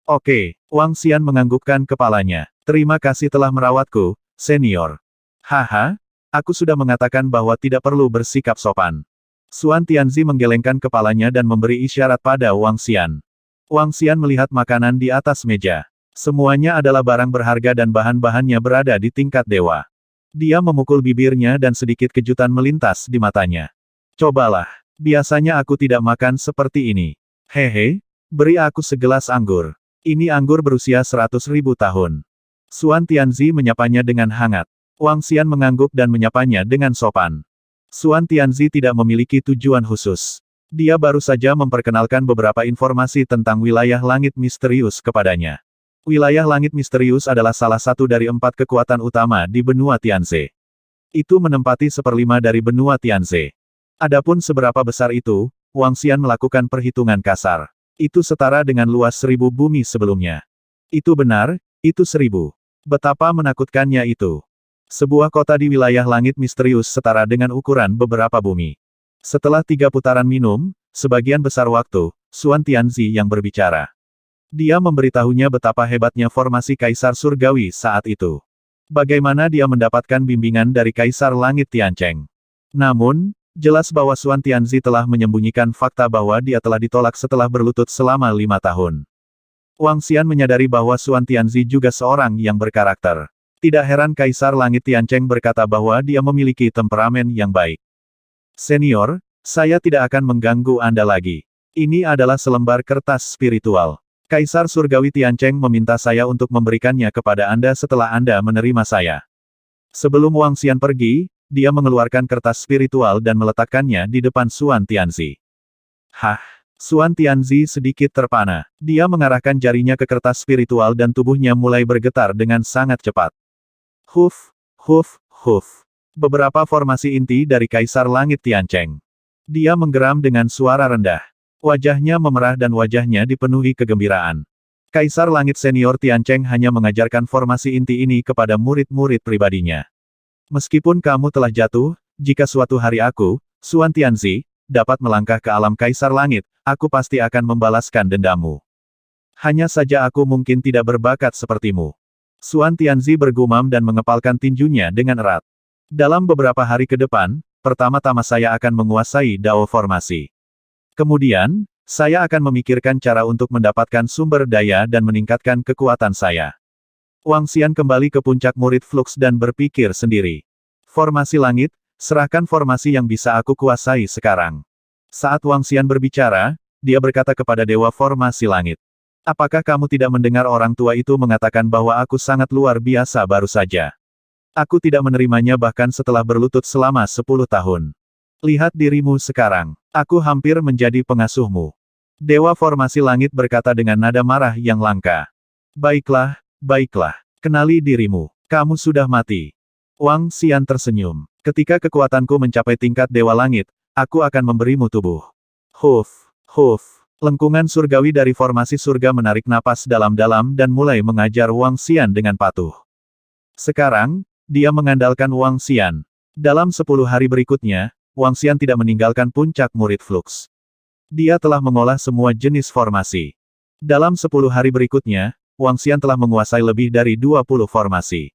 Oke, Wang Xian menganggukkan kepalanya. Terima kasih telah merawatku, senior. Haha, Aku sudah mengatakan bahwa tidak perlu bersikap sopan. Suan Tianzi menggelengkan kepalanya dan memberi isyarat pada Wang Xian. Wang Xian melihat makanan di atas meja. Semuanya adalah barang berharga dan bahan-bahannya berada di tingkat dewa. Dia memukul bibirnya dan sedikit kejutan melintas di matanya. Cobalah. Biasanya aku tidak makan seperti ini. Hehe, beri aku segelas anggur. Ini anggur berusia seratus ribu tahun. Suan Tianzi menyapanya dengan hangat. Wang Xian mengangguk dan menyapanya dengan sopan. Suan Tianzi tidak memiliki tujuan khusus. Dia baru saja memperkenalkan beberapa informasi tentang wilayah langit misterius kepadanya. Wilayah langit misterius adalah salah satu dari empat kekuatan utama di benua Tianze. Itu menempati seperlima dari benua Tianze. Adapun seberapa besar itu, Wang Xian melakukan perhitungan kasar. Itu setara dengan luas seribu bumi sebelumnya. Itu benar, itu seribu. Betapa menakutkannya itu. Sebuah kota di wilayah langit misterius setara dengan ukuran beberapa bumi. Setelah tiga putaran minum, sebagian besar waktu, Suan Tianzi yang berbicara. Dia memberitahunya betapa hebatnya formasi Kaisar Surgawi saat itu. Bagaimana dia mendapatkan bimbingan dari Kaisar Langit Tiancheng. Namun, jelas bahwa Suan Tianzi telah menyembunyikan fakta bahwa dia telah ditolak setelah berlutut selama lima tahun. Wang Xian menyadari bahwa Suan Tianzi juga seorang yang berkarakter. Tidak heran Kaisar Langit Tiancheng berkata bahwa dia memiliki temperamen yang baik. Senior, saya tidak akan mengganggu Anda lagi. Ini adalah selembar kertas spiritual. Kaisar Surgawi Tiancheng meminta saya untuk memberikannya kepada Anda setelah Anda menerima saya. Sebelum Wang Xian pergi, dia mengeluarkan kertas spiritual dan meletakkannya di depan Suan Tianzi. Hah? Suan Tianzi sedikit terpana. Dia mengarahkan jarinya ke kertas spiritual dan tubuhnya mulai bergetar dengan sangat cepat. Huf, huf, huf. Beberapa formasi inti dari Kaisar Langit Tiancheng. Dia menggeram dengan suara rendah. Wajahnya memerah dan wajahnya dipenuhi kegembiraan. Kaisar Langit Senior Tiancheng hanya mengajarkan formasi inti ini kepada murid-murid pribadinya. Meskipun kamu telah jatuh, jika suatu hari aku, Suan Tianzi, dapat melangkah ke alam Kaisar Langit, aku pasti akan membalaskan dendamu. Hanya saja aku mungkin tidak berbakat sepertimu. Xuan Tianzi bergumam dan mengepalkan tinjunya dengan erat. Dalam beberapa hari ke depan, pertama-tama saya akan menguasai Dao Formasi. Kemudian, saya akan memikirkan cara untuk mendapatkan sumber daya dan meningkatkan kekuatan saya. Wang Xian kembali ke puncak murid Flux dan berpikir sendiri. Formasi langit, serahkan formasi yang bisa aku kuasai sekarang. Saat Wang Xian berbicara, dia berkata kepada Dewa Formasi Langit. Apakah kamu tidak mendengar orang tua itu mengatakan bahwa aku sangat luar biasa baru saja? Aku tidak menerimanya bahkan setelah berlutut selama 10 tahun. Lihat dirimu sekarang. Aku hampir menjadi pengasuhmu. Dewa Formasi Langit berkata dengan nada marah yang langka. Baiklah, baiklah. Kenali dirimu. Kamu sudah mati. Wang Xian tersenyum. Ketika kekuatanku mencapai tingkat Dewa Langit, aku akan memberimu tubuh. Huf, huf. Lengkungan surgawi dari formasi surga menarik napas dalam-dalam dan mulai mengajar Wang Xian dengan patuh. Sekarang, dia mengandalkan Wang Xian. Dalam sepuluh hari berikutnya, Wang Xian tidak meninggalkan puncak murid Flux. Dia telah mengolah semua jenis formasi. Dalam sepuluh hari berikutnya, Wang Xian telah menguasai lebih dari dua puluh formasi.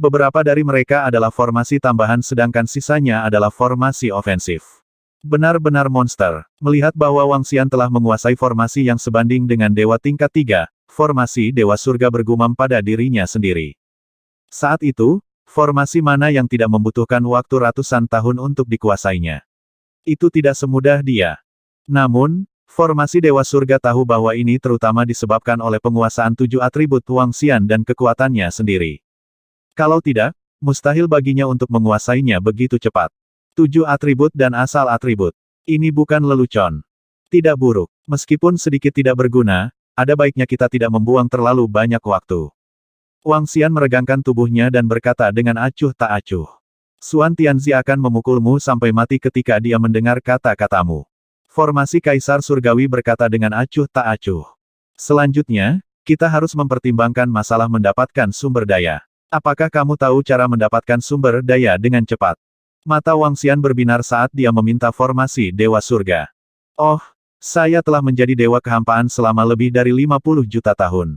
Beberapa dari mereka adalah formasi tambahan sedangkan sisanya adalah formasi ofensif. Benar-benar monster. Melihat bahwa Wang Xian telah menguasai formasi yang sebanding dengan Dewa tingkat 3, formasi Dewa Surga bergumam pada dirinya sendiri. Saat itu, formasi mana yang tidak membutuhkan waktu ratusan tahun untuk dikuasainya. Itu tidak semudah dia. Namun, formasi Dewa Surga tahu bahwa ini terutama disebabkan oleh penguasaan tujuh atribut Wang Xian dan kekuatannya sendiri. Kalau tidak, mustahil baginya untuk menguasainya begitu cepat. Tujuh atribut dan asal atribut. Ini bukan lelucon. Tidak buruk. Meskipun sedikit tidak berguna, ada baiknya kita tidak membuang terlalu banyak waktu. Wang Xian meregangkan tubuhnya dan berkata dengan acuh tak acuh. Suan Tianzi akan memukulmu sampai mati ketika dia mendengar kata-katamu. Formasi Kaisar Surgawi berkata dengan acuh tak acuh. Selanjutnya, kita harus mempertimbangkan masalah mendapatkan sumber daya. Apakah kamu tahu cara mendapatkan sumber daya dengan cepat? Mata Wang Xian berbinar saat dia meminta formasi Dewa Surga. Oh, saya telah menjadi Dewa Kehampaan selama lebih dari 50 juta tahun.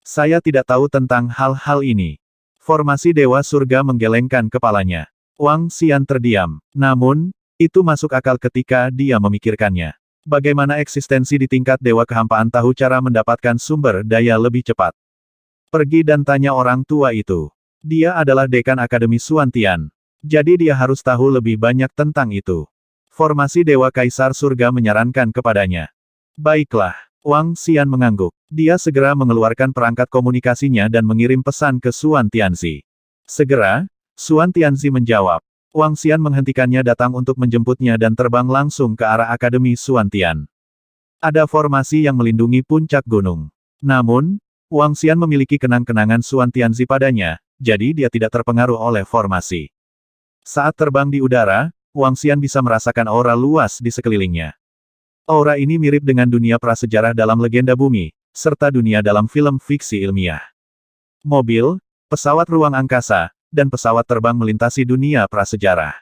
Saya tidak tahu tentang hal-hal ini. Formasi Dewa Surga menggelengkan kepalanya. Wang Xian terdiam. Namun, itu masuk akal ketika dia memikirkannya. Bagaimana eksistensi di tingkat Dewa Kehampaan tahu cara mendapatkan sumber daya lebih cepat? Pergi dan tanya orang tua itu. Dia adalah dekan Akademi Suantian. Jadi dia harus tahu lebih banyak tentang itu. Formasi Dewa Kaisar Surga menyarankan kepadanya. Baiklah, Wang Xian mengangguk. Dia segera mengeluarkan perangkat komunikasinya dan mengirim pesan ke Suan Tianzi. Segera, Suan Tianzi menjawab. Wang Xian menghentikannya datang untuk menjemputnya dan terbang langsung ke arah Akademi Suan Tian. Ada formasi yang melindungi puncak gunung. Namun, Wang Xian memiliki kenang-kenangan Suan Tianzi padanya, jadi dia tidak terpengaruh oleh formasi. Saat terbang di udara, Wang Xian bisa merasakan aura luas di sekelilingnya. Aura ini mirip dengan dunia prasejarah dalam legenda bumi, serta dunia dalam film fiksi ilmiah. Mobil, pesawat ruang angkasa, dan pesawat terbang melintasi dunia prasejarah.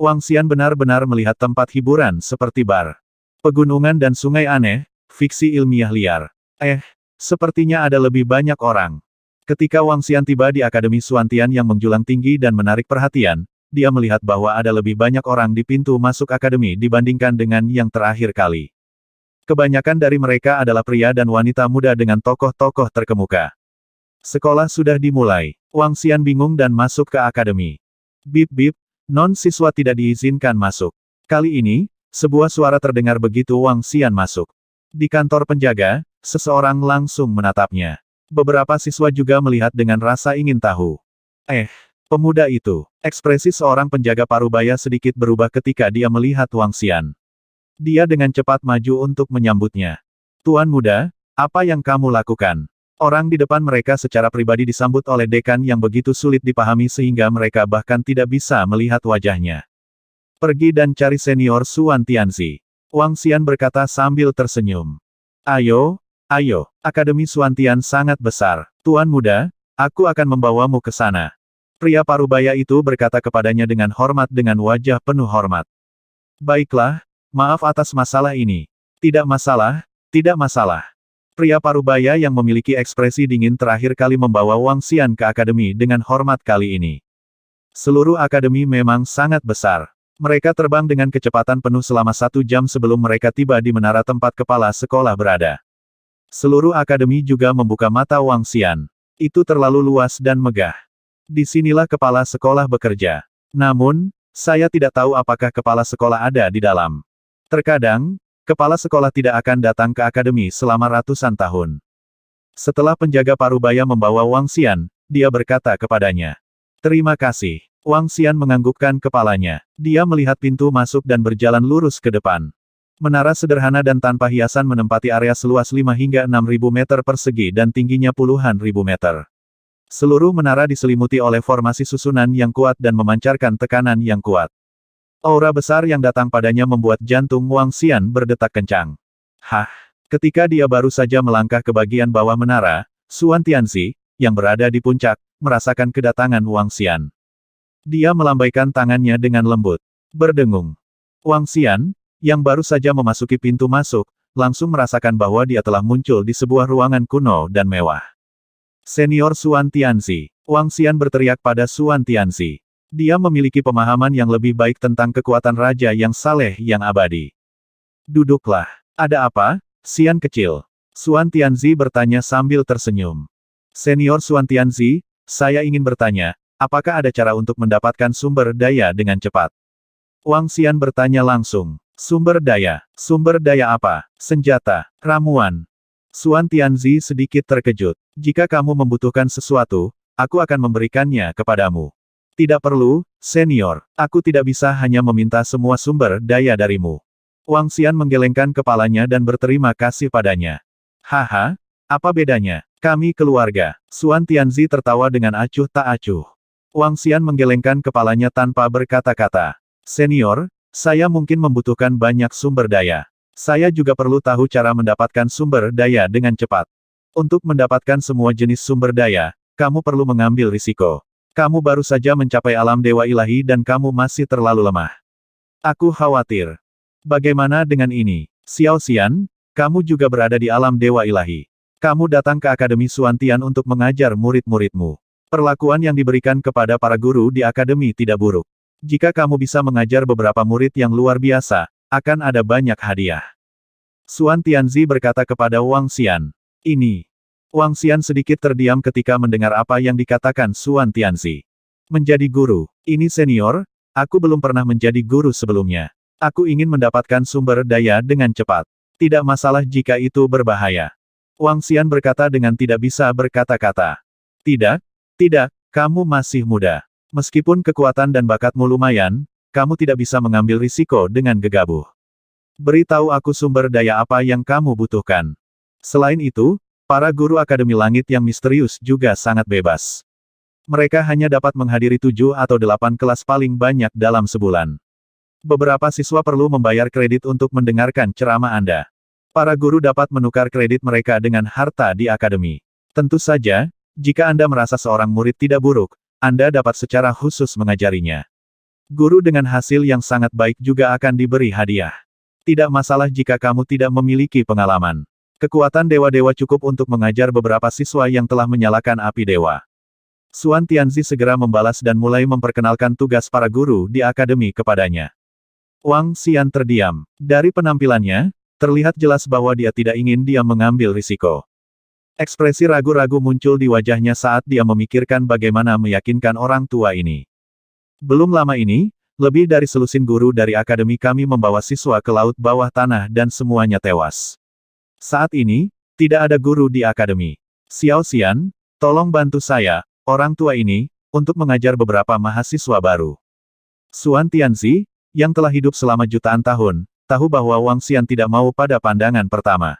Wang Xian benar-benar melihat tempat hiburan seperti bar, pegunungan dan sungai aneh, fiksi ilmiah liar. Eh, sepertinya ada lebih banyak orang. Ketika Wang Xian tiba di Akademi Suantian yang menjulang tinggi dan menarik perhatian, dia melihat bahwa ada lebih banyak orang di pintu masuk akademi dibandingkan dengan yang terakhir kali. Kebanyakan dari mereka adalah pria dan wanita muda dengan tokoh-tokoh terkemuka. Sekolah sudah dimulai. Wang Xian bingung dan masuk ke akademi. Bip-bip, non-siswa tidak diizinkan masuk. Kali ini, sebuah suara terdengar begitu Wang Xian masuk. Di kantor penjaga, seseorang langsung menatapnya. Beberapa siswa juga melihat dengan rasa ingin tahu. Eh, Pemuda itu, ekspresi seorang penjaga parubaya sedikit berubah ketika dia melihat Wang Xian. Dia dengan cepat maju untuk menyambutnya. Tuan muda, apa yang kamu lakukan? Orang di depan mereka secara pribadi disambut oleh dekan yang begitu sulit dipahami sehingga mereka bahkan tidak bisa melihat wajahnya. Pergi dan cari senior Suan Tianzi. Wang Xian berkata sambil tersenyum. Ayo, ayo, Akademi Suan Tian sangat besar. Tuan muda, aku akan membawamu ke sana. Pria parubaya itu berkata kepadanya dengan hormat dengan wajah penuh hormat. Baiklah, maaf atas masalah ini. Tidak masalah, tidak masalah. Pria parubaya yang memiliki ekspresi dingin terakhir kali membawa Wang Xian ke akademi dengan hormat kali ini. Seluruh akademi memang sangat besar. Mereka terbang dengan kecepatan penuh selama satu jam sebelum mereka tiba di menara tempat kepala sekolah berada. Seluruh akademi juga membuka mata Wang Xian. Itu terlalu luas dan megah. Di sinilah kepala sekolah bekerja. Namun, saya tidak tahu apakah kepala sekolah ada di dalam. Terkadang, kepala sekolah tidak akan datang ke akademi selama ratusan tahun. Setelah penjaga parubaya membawa Wang Xian, dia berkata kepadanya. Terima kasih. Wang Xian menganggukkan kepalanya. Dia melihat pintu masuk dan berjalan lurus ke depan. Menara sederhana dan tanpa hiasan menempati area seluas 5 hingga 6 ribu meter persegi dan tingginya puluhan ribu meter. Seluruh menara diselimuti oleh formasi susunan yang kuat dan memancarkan tekanan yang kuat. Aura besar yang datang padanya membuat jantung Wang Xian berdetak kencang. Hah! Ketika dia baru saja melangkah ke bagian bawah menara, Suan Tianzi, yang berada di puncak, merasakan kedatangan Wang Xian. Dia melambaikan tangannya dengan lembut. Berdengung. Wang Xian, yang baru saja memasuki pintu masuk, langsung merasakan bahwa dia telah muncul di sebuah ruangan kuno dan mewah. Senior Suan Tianzi. Wang Xian berteriak pada Suan Tianzi. Dia memiliki pemahaman yang lebih baik tentang kekuatan raja yang saleh yang abadi. Duduklah. Ada apa, Xian kecil? Suan Tianzi bertanya sambil tersenyum. Senior Suan Tianzi, saya ingin bertanya, apakah ada cara untuk mendapatkan sumber daya dengan cepat? Wang Xian bertanya langsung. Sumber daya? Sumber daya apa? Senjata? Ramuan? Suan Tianzi sedikit terkejut. Jika kamu membutuhkan sesuatu, aku akan memberikannya kepadamu. Tidak perlu, senior. Aku tidak bisa hanya meminta semua sumber daya darimu. Wang Xian menggelengkan kepalanya dan berterima kasih padanya. Haha, apa bedanya? Kami keluarga. Suan Tianzi tertawa dengan acuh tak acuh. Wang Xian menggelengkan kepalanya tanpa berkata-kata. Senior, saya mungkin membutuhkan banyak sumber daya. Saya juga perlu tahu cara mendapatkan sumber daya dengan cepat. Untuk mendapatkan semua jenis sumber daya, kamu perlu mengambil risiko. Kamu baru saja mencapai alam dewa ilahi dan kamu masih terlalu lemah. Aku khawatir. Bagaimana dengan ini? Xiao Xian, kamu juga berada di alam dewa ilahi. Kamu datang ke Akademi Suantian untuk mengajar murid-muridmu. Perlakuan yang diberikan kepada para guru di akademi tidak buruk. Jika kamu bisa mengajar beberapa murid yang luar biasa, akan ada banyak hadiah. Suan Tianzi berkata kepada Wang Xian. Ini. Wang Xian sedikit terdiam ketika mendengar apa yang dikatakan Suan Tianzi. Menjadi guru. Ini senior, aku belum pernah menjadi guru sebelumnya. Aku ingin mendapatkan sumber daya dengan cepat. Tidak masalah jika itu berbahaya. Wang Xian berkata dengan tidak bisa berkata-kata. Tidak, tidak, kamu masih muda. Meskipun kekuatan dan bakatmu lumayan, kamu tidak bisa mengambil risiko dengan gegabah. Beritahu aku sumber daya apa yang kamu butuhkan. Selain itu, para guru Akademi Langit yang misterius juga sangat bebas. Mereka hanya dapat menghadiri tujuh atau delapan kelas paling banyak dalam sebulan. Beberapa siswa perlu membayar kredit untuk mendengarkan ceramah Anda. Para guru dapat menukar kredit mereka dengan harta di akademi. Tentu saja, jika Anda merasa seorang murid tidak buruk, Anda dapat secara khusus mengajarinya. Guru dengan hasil yang sangat baik juga akan diberi hadiah. Tidak masalah jika kamu tidak memiliki pengalaman. Kekuatan dewa-dewa cukup untuk mengajar beberapa siswa yang telah menyalakan api dewa. Suan Tianzi segera membalas dan mulai memperkenalkan tugas para guru di akademi kepadanya. Wang Xian terdiam. Dari penampilannya, terlihat jelas bahwa dia tidak ingin dia mengambil risiko. Ekspresi ragu-ragu muncul di wajahnya saat dia memikirkan bagaimana meyakinkan orang tua ini. Belum lama ini, lebih dari selusin guru dari akademi kami membawa siswa ke laut bawah tanah dan semuanya tewas. Saat ini, tidak ada guru di akademi. Xiao Xian, tolong bantu saya, orang tua ini, untuk mengajar beberapa mahasiswa baru. Suan Tianzi, yang telah hidup selama jutaan tahun, tahu bahwa Wang Xian tidak mau pada pandangan pertama.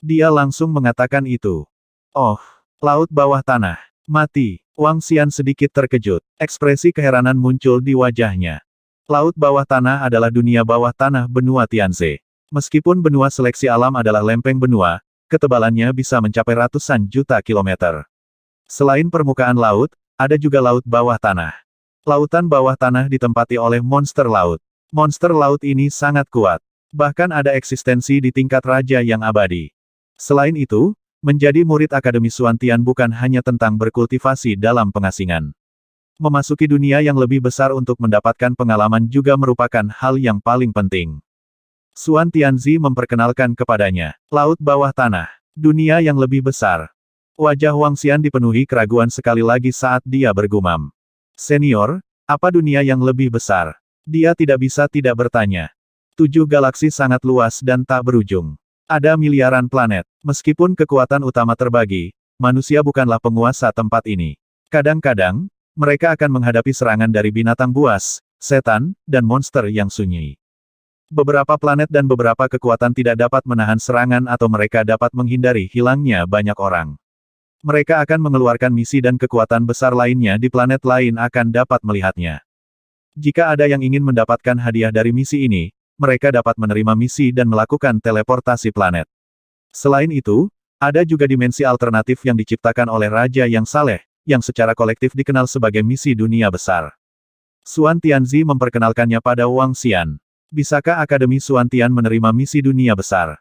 Dia langsung mengatakan itu. Oh, laut bawah tanah. Mati. Wang Xian sedikit terkejut. Ekspresi keheranan muncul di wajahnya. Laut bawah tanah adalah dunia bawah tanah benua Tianze. Meskipun benua seleksi alam adalah lempeng benua, ketebalannya bisa mencapai ratusan juta kilometer. Selain permukaan laut, ada juga laut bawah tanah. Lautan bawah tanah ditempati oleh monster laut. Monster laut ini sangat kuat. Bahkan ada eksistensi di tingkat raja yang abadi. Selain itu, Menjadi murid Akademi Suantian bukan hanya tentang berkultivasi dalam pengasingan. Memasuki dunia yang lebih besar untuk mendapatkan pengalaman juga merupakan hal yang paling penting. Suan Tianzi memperkenalkan kepadanya, laut bawah tanah, dunia yang lebih besar. Wajah Wang Xian dipenuhi keraguan sekali lagi saat dia bergumam. Senior, apa dunia yang lebih besar? Dia tidak bisa tidak bertanya. Tujuh galaksi sangat luas dan tak berujung. Ada miliaran planet. Meskipun kekuatan utama terbagi, manusia bukanlah penguasa tempat ini. Kadang-kadang, mereka akan menghadapi serangan dari binatang buas, setan, dan monster yang sunyi. Beberapa planet dan beberapa kekuatan tidak dapat menahan serangan atau mereka dapat menghindari hilangnya banyak orang. Mereka akan mengeluarkan misi dan kekuatan besar lainnya di planet lain akan dapat melihatnya. Jika ada yang ingin mendapatkan hadiah dari misi ini, mereka dapat menerima misi dan melakukan teleportasi planet. Selain itu, ada juga dimensi alternatif yang diciptakan oleh Raja Yang Saleh, yang secara kolektif dikenal sebagai misi dunia besar. Suan Tianzi memperkenalkannya pada Wang Xian. Bisakah Akademi Suan Tian menerima misi dunia besar?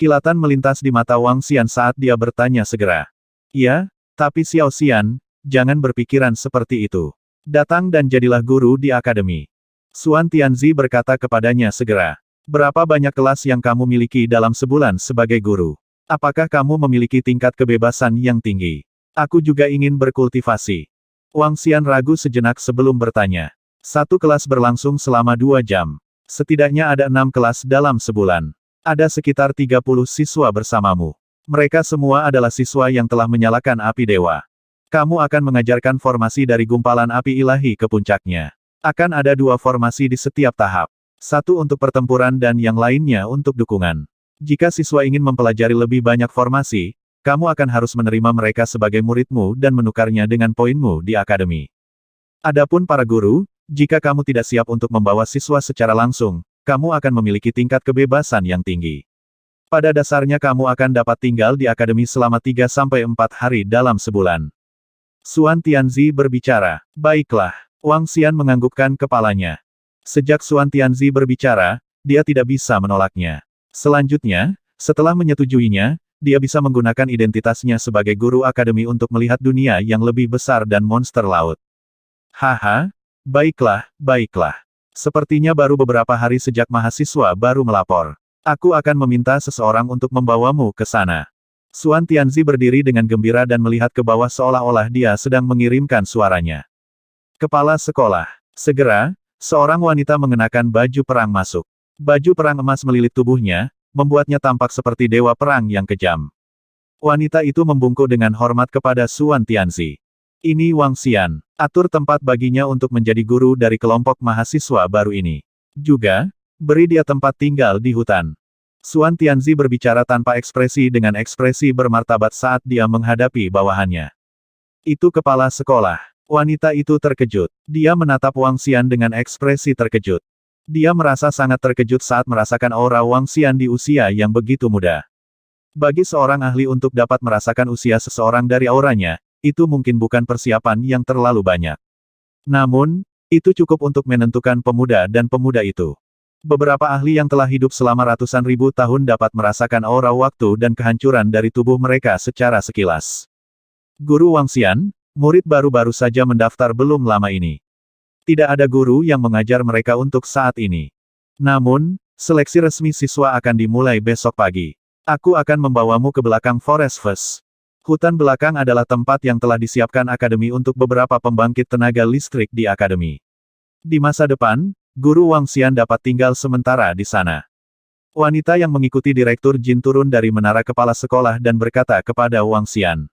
Kilatan melintas di mata Wang Xian saat dia bertanya segera. Iya, tapi Xiao Xian, jangan berpikiran seperti itu. Datang dan jadilah guru di Akademi. Suan Tianzi berkata kepadanya segera. Berapa banyak kelas yang kamu miliki dalam sebulan sebagai guru? Apakah kamu memiliki tingkat kebebasan yang tinggi? Aku juga ingin berkultivasi. Wang Xian ragu sejenak sebelum bertanya. Satu kelas berlangsung selama dua jam. Setidaknya ada enam kelas dalam sebulan. Ada sekitar 30 siswa bersamamu. Mereka semua adalah siswa yang telah menyalakan api dewa. Kamu akan mengajarkan formasi dari gumpalan api ilahi ke puncaknya. Akan ada dua formasi di setiap tahap. Satu untuk pertempuran dan yang lainnya untuk dukungan. Jika siswa ingin mempelajari lebih banyak formasi, kamu akan harus menerima mereka sebagai muridmu dan menukarnya dengan poinmu di akademi. Adapun para guru, jika kamu tidak siap untuk membawa siswa secara langsung, kamu akan memiliki tingkat kebebasan yang tinggi. Pada dasarnya kamu akan dapat tinggal di akademi selama 3-4 hari dalam sebulan. Suan Tianzi berbicara, Baiklah, Wang Xian menganggukkan kepalanya. Sejak Xuan Tianzi berbicara, dia tidak bisa menolaknya. Selanjutnya, setelah menyetujuinya, dia bisa menggunakan identitasnya sebagai guru akademi untuk melihat dunia yang lebih besar dan monster laut. Haha, baiklah, baiklah. Sepertinya baru beberapa hari sejak mahasiswa baru melapor. Aku akan meminta seseorang untuk membawamu ke sana. Suan Tianzi berdiri dengan gembira dan melihat ke bawah seolah-olah dia sedang mengirimkan suaranya. Kepala sekolah. Segera, seorang wanita mengenakan baju perang masuk. Baju perang emas melilit tubuhnya, membuatnya tampak seperti dewa perang yang kejam. Wanita itu membungkuk dengan hormat kepada Suan Tianzi. Ini Wang Xian. Atur tempat baginya untuk menjadi guru dari kelompok mahasiswa baru ini. Juga, beri dia tempat tinggal di hutan. Suan Tianzi berbicara tanpa ekspresi dengan ekspresi bermartabat saat dia menghadapi bawahannya. Itu kepala sekolah. Wanita itu terkejut. Dia menatap Wang Xian dengan ekspresi terkejut. Dia merasa sangat terkejut saat merasakan aura Wang Xian di usia yang begitu muda. Bagi seorang ahli untuk dapat merasakan usia seseorang dari auranya, itu mungkin bukan persiapan yang terlalu banyak. Namun, itu cukup untuk menentukan pemuda dan pemuda itu. Beberapa ahli yang telah hidup selama ratusan ribu tahun dapat merasakan aura waktu dan kehancuran dari tubuh mereka secara sekilas. Guru Wang Xian, Murid baru-baru saja mendaftar belum lama ini. Tidak ada guru yang mengajar mereka untuk saat ini. Namun, seleksi resmi siswa akan dimulai besok pagi. Aku akan membawamu ke belakang Forest First. Hutan belakang adalah tempat yang telah disiapkan akademi untuk beberapa pembangkit tenaga listrik di akademi. Di masa depan, Guru Wang Xian dapat tinggal sementara di sana. Wanita yang mengikuti Direktur Jin turun dari menara kepala sekolah dan berkata kepada Wang Xian.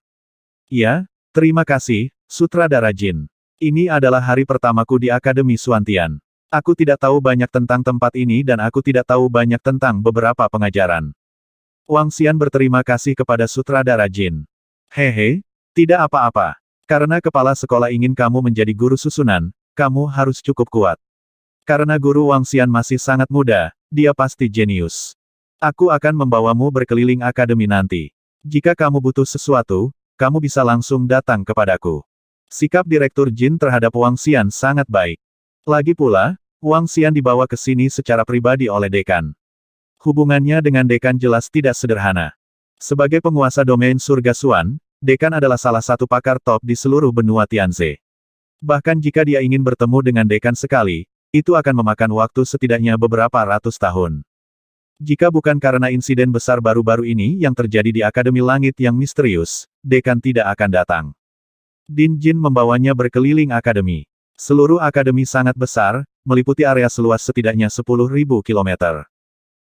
Ya, Terima kasih, Sutradara Jin. Ini adalah hari pertamaku di Akademi Suantian. Aku tidak tahu banyak tentang tempat ini dan aku tidak tahu banyak tentang beberapa pengajaran. Wang Xian berterima kasih kepada Sutradara Jin. Hehe, tidak apa-apa. Karena kepala sekolah ingin kamu menjadi guru susunan, kamu harus cukup kuat. Karena guru Wang Xian masih sangat muda, dia pasti jenius. Aku akan membawamu berkeliling akademi nanti. Jika kamu butuh sesuatu, kamu bisa langsung datang kepadaku. Sikap Direktur Jin terhadap Wang Xian sangat baik. Lagi pula, Wang Xian dibawa ke sini secara pribadi oleh Dekan. Hubungannya dengan Dekan jelas tidak sederhana. Sebagai penguasa domain surga Suan, Dekan adalah salah satu pakar top di seluruh benua Tianze. Bahkan jika dia ingin bertemu dengan Dekan sekali, itu akan memakan waktu setidaknya beberapa ratus tahun. Jika bukan karena insiden besar baru-baru ini yang terjadi di Akademi Langit yang misterius, Dekan tidak akan datang. Din Jin membawanya berkeliling Akademi. Seluruh Akademi sangat besar, meliputi area seluas setidaknya 10.000 km.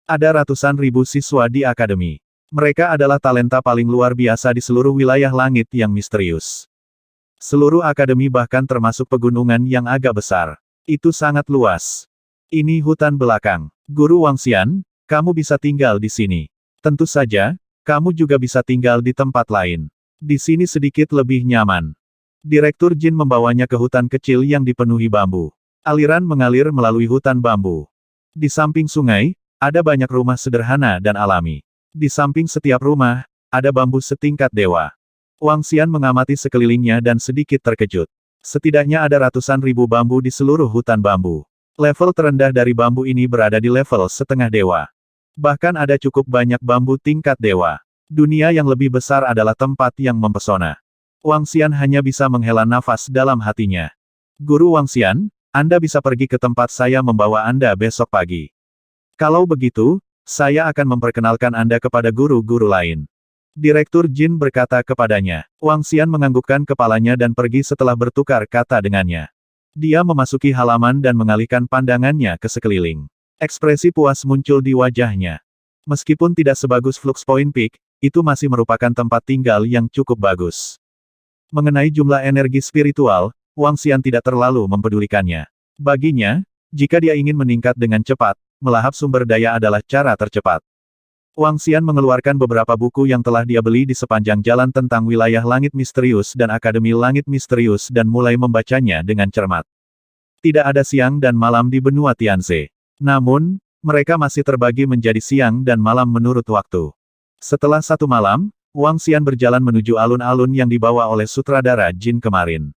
Ada ratusan ribu siswa di Akademi. Mereka adalah talenta paling luar biasa di seluruh wilayah langit yang misterius. Seluruh Akademi bahkan termasuk pegunungan yang agak besar. Itu sangat luas. Ini hutan belakang. Guru Wang Xian. Kamu bisa tinggal di sini. Tentu saja, kamu juga bisa tinggal di tempat lain. Di sini sedikit lebih nyaman. Direktur Jin membawanya ke hutan kecil yang dipenuhi bambu. Aliran mengalir melalui hutan bambu. Di samping sungai, ada banyak rumah sederhana dan alami. Di samping setiap rumah, ada bambu setingkat dewa. Wang Xian mengamati sekelilingnya dan sedikit terkejut. Setidaknya ada ratusan ribu bambu di seluruh hutan bambu. Level terendah dari bambu ini berada di level setengah dewa. Bahkan ada cukup banyak bambu tingkat dewa. Dunia yang lebih besar adalah tempat yang mempesona. Wang Xian hanya bisa menghela nafas dalam hatinya. Guru Wang Xian, Anda bisa pergi ke tempat saya membawa Anda besok pagi. Kalau begitu, saya akan memperkenalkan Anda kepada guru-guru lain. Direktur Jin berkata kepadanya. Wang Xian menganggukkan kepalanya dan pergi setelah bertukar kata dengannya. Dia memasuki halaman dan mengalihkan pandangannya ke sekeliling. Ekspresi puas muncul di wajahnya. Meskipun tidak sebagus Flux Point Peak, itu masih merupakan tempat tinggal yang cukup bagus. Mengenai jumlah energi spiritual, Wang Xian tidak terlalu mempedulikannya. Baginya, jika dia ingin meningkat dengan cepat, melahap sumber daya adalah cara tercepat. Wang Xian mengeluarkan beberapa buku yang telah dia beli di sepanjang jalan tentang wilayah langit misterius dan akademi langit misterius dan mulai membacanya dengan cermat. Tidak ada siang dan malam di benua Tianze. Namun, mereka masih terbagi menjadi siang dan malam menurut waktu. Setelah satu malam, Wang Xian berjalan menuju alun-alun yang dibawa oleh sutradara Jin kemarin.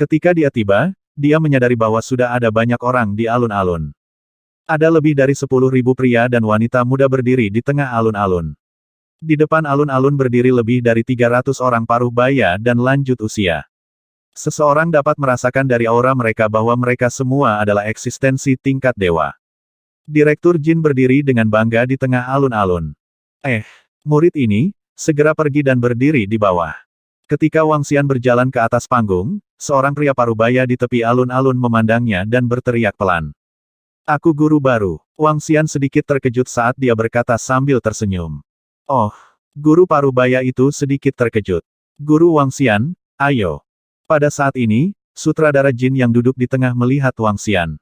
Ketika dia tiba, dia menyadari bahwa sudah ada banyak orang di alun-alun. Ada lebih dari sepuluh ribu pria dan wanita muda berdiri di tengah alun-alun. Di depan alun-alun berdiri lebih dari 300 orang paruh baya dan lanjut usia. Seseorang dapat merasakan dari aura mereka bahwa mereka semua adalah eksistensi tingkat dewa. Direktur Jin berdiri dengan bangga di tengah alun-alun. Eh, murid ini, segera pergi dan berdiri di bawah. Ketika Wang Xian berjalan ke atas panggung, seorang pria parubaya di tepi alun-alun memandangnya dan berteriak pelan. Aku guru baru. Wang Xian sedikit terkejut saat dia berkata sambil tersenyum. Oh, guru parubaya itu sedikit terkejut. Guru Wang Xian, ayo. Pada saat ini, sutradara Jin yang duduk di tengah melihat Wang Xian.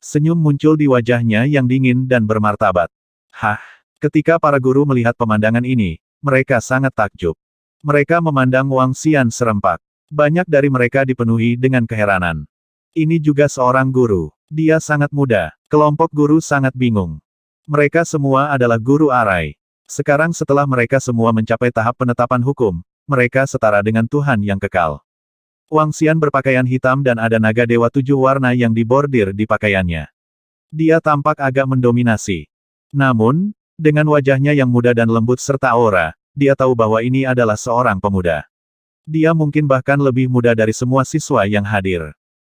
Senyum muncul di wajahnya yang dingin dan bermartabat. Hah! Ketika para guru melihat pemandangan ini, mereka sangat takjub. Mereka memandang Wang Xian serempak. Banyak dari mereka dipenuhi dengan keheranan. Ini juga seorang guru. Dia sangat muda. Kelompok guru sangat bingung. Mereka semua adalah guru arai. Sekarang setelah mereka semua mencapai tahap penetapan hukum, mereka setara dengan Tuhan yang kekal. Wang Xian berpakaian hitam dan ada naga dewa tujuh warna yang dibordir di pakaiannya. Dia tampak agak mendominasi. Namun, dengan wajahnya yang muda dan lembut serta aura, dia tahu bahwa ini adalah seorang pemuda. Dia mungkin bahkan lebih muda dari semua siswa yang hadir.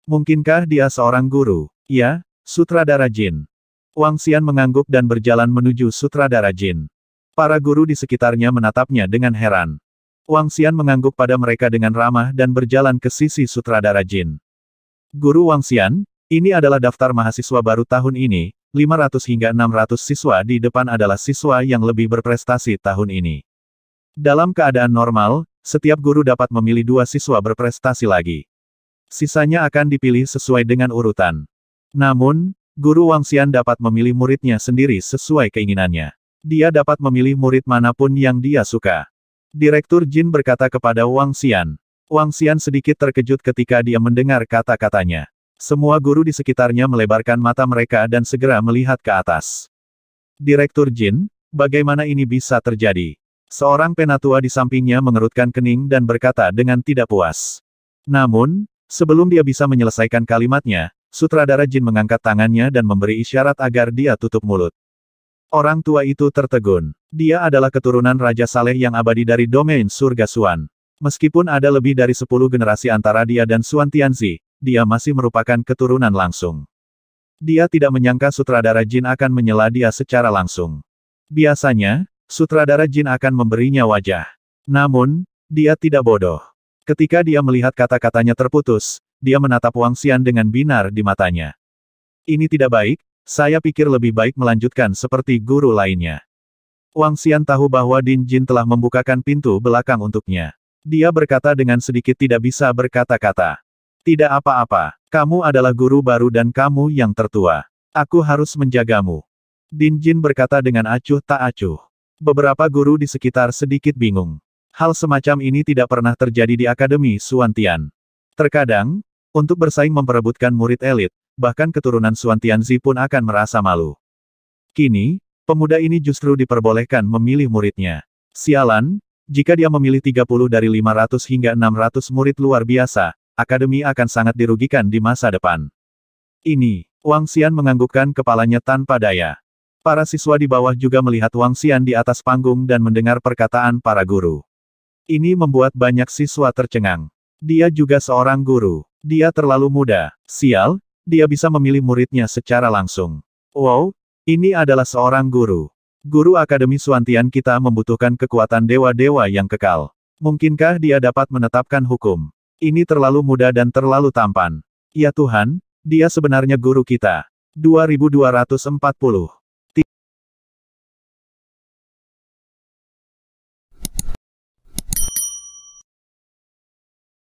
Mungkinkah dia seorang guru? Ya, Sutradara Jin. Wang Xian mengangguk dan berjalan menuju Sutradara Jin. Para guru di sekitarnya menatapnya dengan heran. Wang Xian mengangguk pada mereka dengan ramah dan berjalan ke sisi sutradara Jin. Guru Wang Xian, ini adalah daftar mahasiswa baru tahun ini, 500 hingga 600 siswa di depan adalah siswa yang lebih berprestasi tahun ini. Dalam keadaan normal, setiap guru dapat memilih dua siswa berprestasi lagi. Sisanya akan dipilih sesuai dengan urutan. Namun, Guru Wang Xian dapat memilih muridnya sendiri sesuai keinginannya. Dia dapat memilih murid manapun yang dia suka. Direktur Jin berkata kepada Wang Xian. Wang Xian sedikit terkejut ketika dia mendengar kata-katanya. Semua guru di sekitarnya melebarkan mata mereka dan segera melihat ke atas. Direktur Jin, bagaimana ini bisa terjadi? Seorang penatua di sampingnya mengerutkan kening dan berkata dengan tidak puas. Namun, sebelum dia bisa menyelesaikan kalimatnya, sutradara Jin mengangkat tangannya dan memberi isyarat agar dia tutup mulut. Orang tua itu tertegun. Dia adalah keturunan Raja Saleh yang abadi dari domain surga Suan. Meskipun ada lebih dari sepuluh generasi antara dia dan Suan Tianzi, dia masih merupakan keturunan langsung. Dia tidak menyangka sutradara Jin akan menyela dia secara langsung. Biasanya, sutradara Jin akan memberinya wajah. Namun, dia tidak bodoh. Ketika dia melihat kata-katanya terputus, dia menatap Wang Xian dengan binar di matanya. Ini tidak baik, saya pikir lebih baik melanjutkan seperti guru lainnya. Wang Xian tahu bahwa Din Jin telah membukakan pintu belakang untuknya. Dia berkata dengan sedikit tidak bisa berkata-kata. Tidak apa-apa, kamu adalah guru baru dan kamu yang tertua. Aku harus menjagamu. Din Jin berkata dengan acuh tak acuh. Beberapa guru di sekitar sedikit bingung. Hal semacam ini tidak pernah terjadi di Akademi Suantian. Terkadang, untuk bersaing memperebutkan murid elit, bahkan keturunan Suantianzi Tianzi pun akan merasa malu. Kini, pemuda ini justru diperbolehkan memilih muridnya. Sialan, jika dia memilih 30 dari 500 hingga 600 murid luar biasa, akademi akan sangat dirugikan di masa depan. Ini, Wang Xian menganggukkan kepalanya tanpa daya. Para siswa di bawah juga melihat Wang Xian di atas panggung dan mendengar perkataan para guru. Ini membuat banyak siswa tercengang. Dia juga seorang guru. Dia terlalu muda. Sial, dia bisa memilih muridnya secara langsung. Wow, ini adalah seorang guru. Guru Akademi Suantian kita membutuhkan kekuatan dewa-dewa yang kekal. Mungkinkah dia dapat menetapkan hukum? Ini terlalu muda dan terlalu tampan. Ya Tuhan, dia sebenarnya guru kita. 2240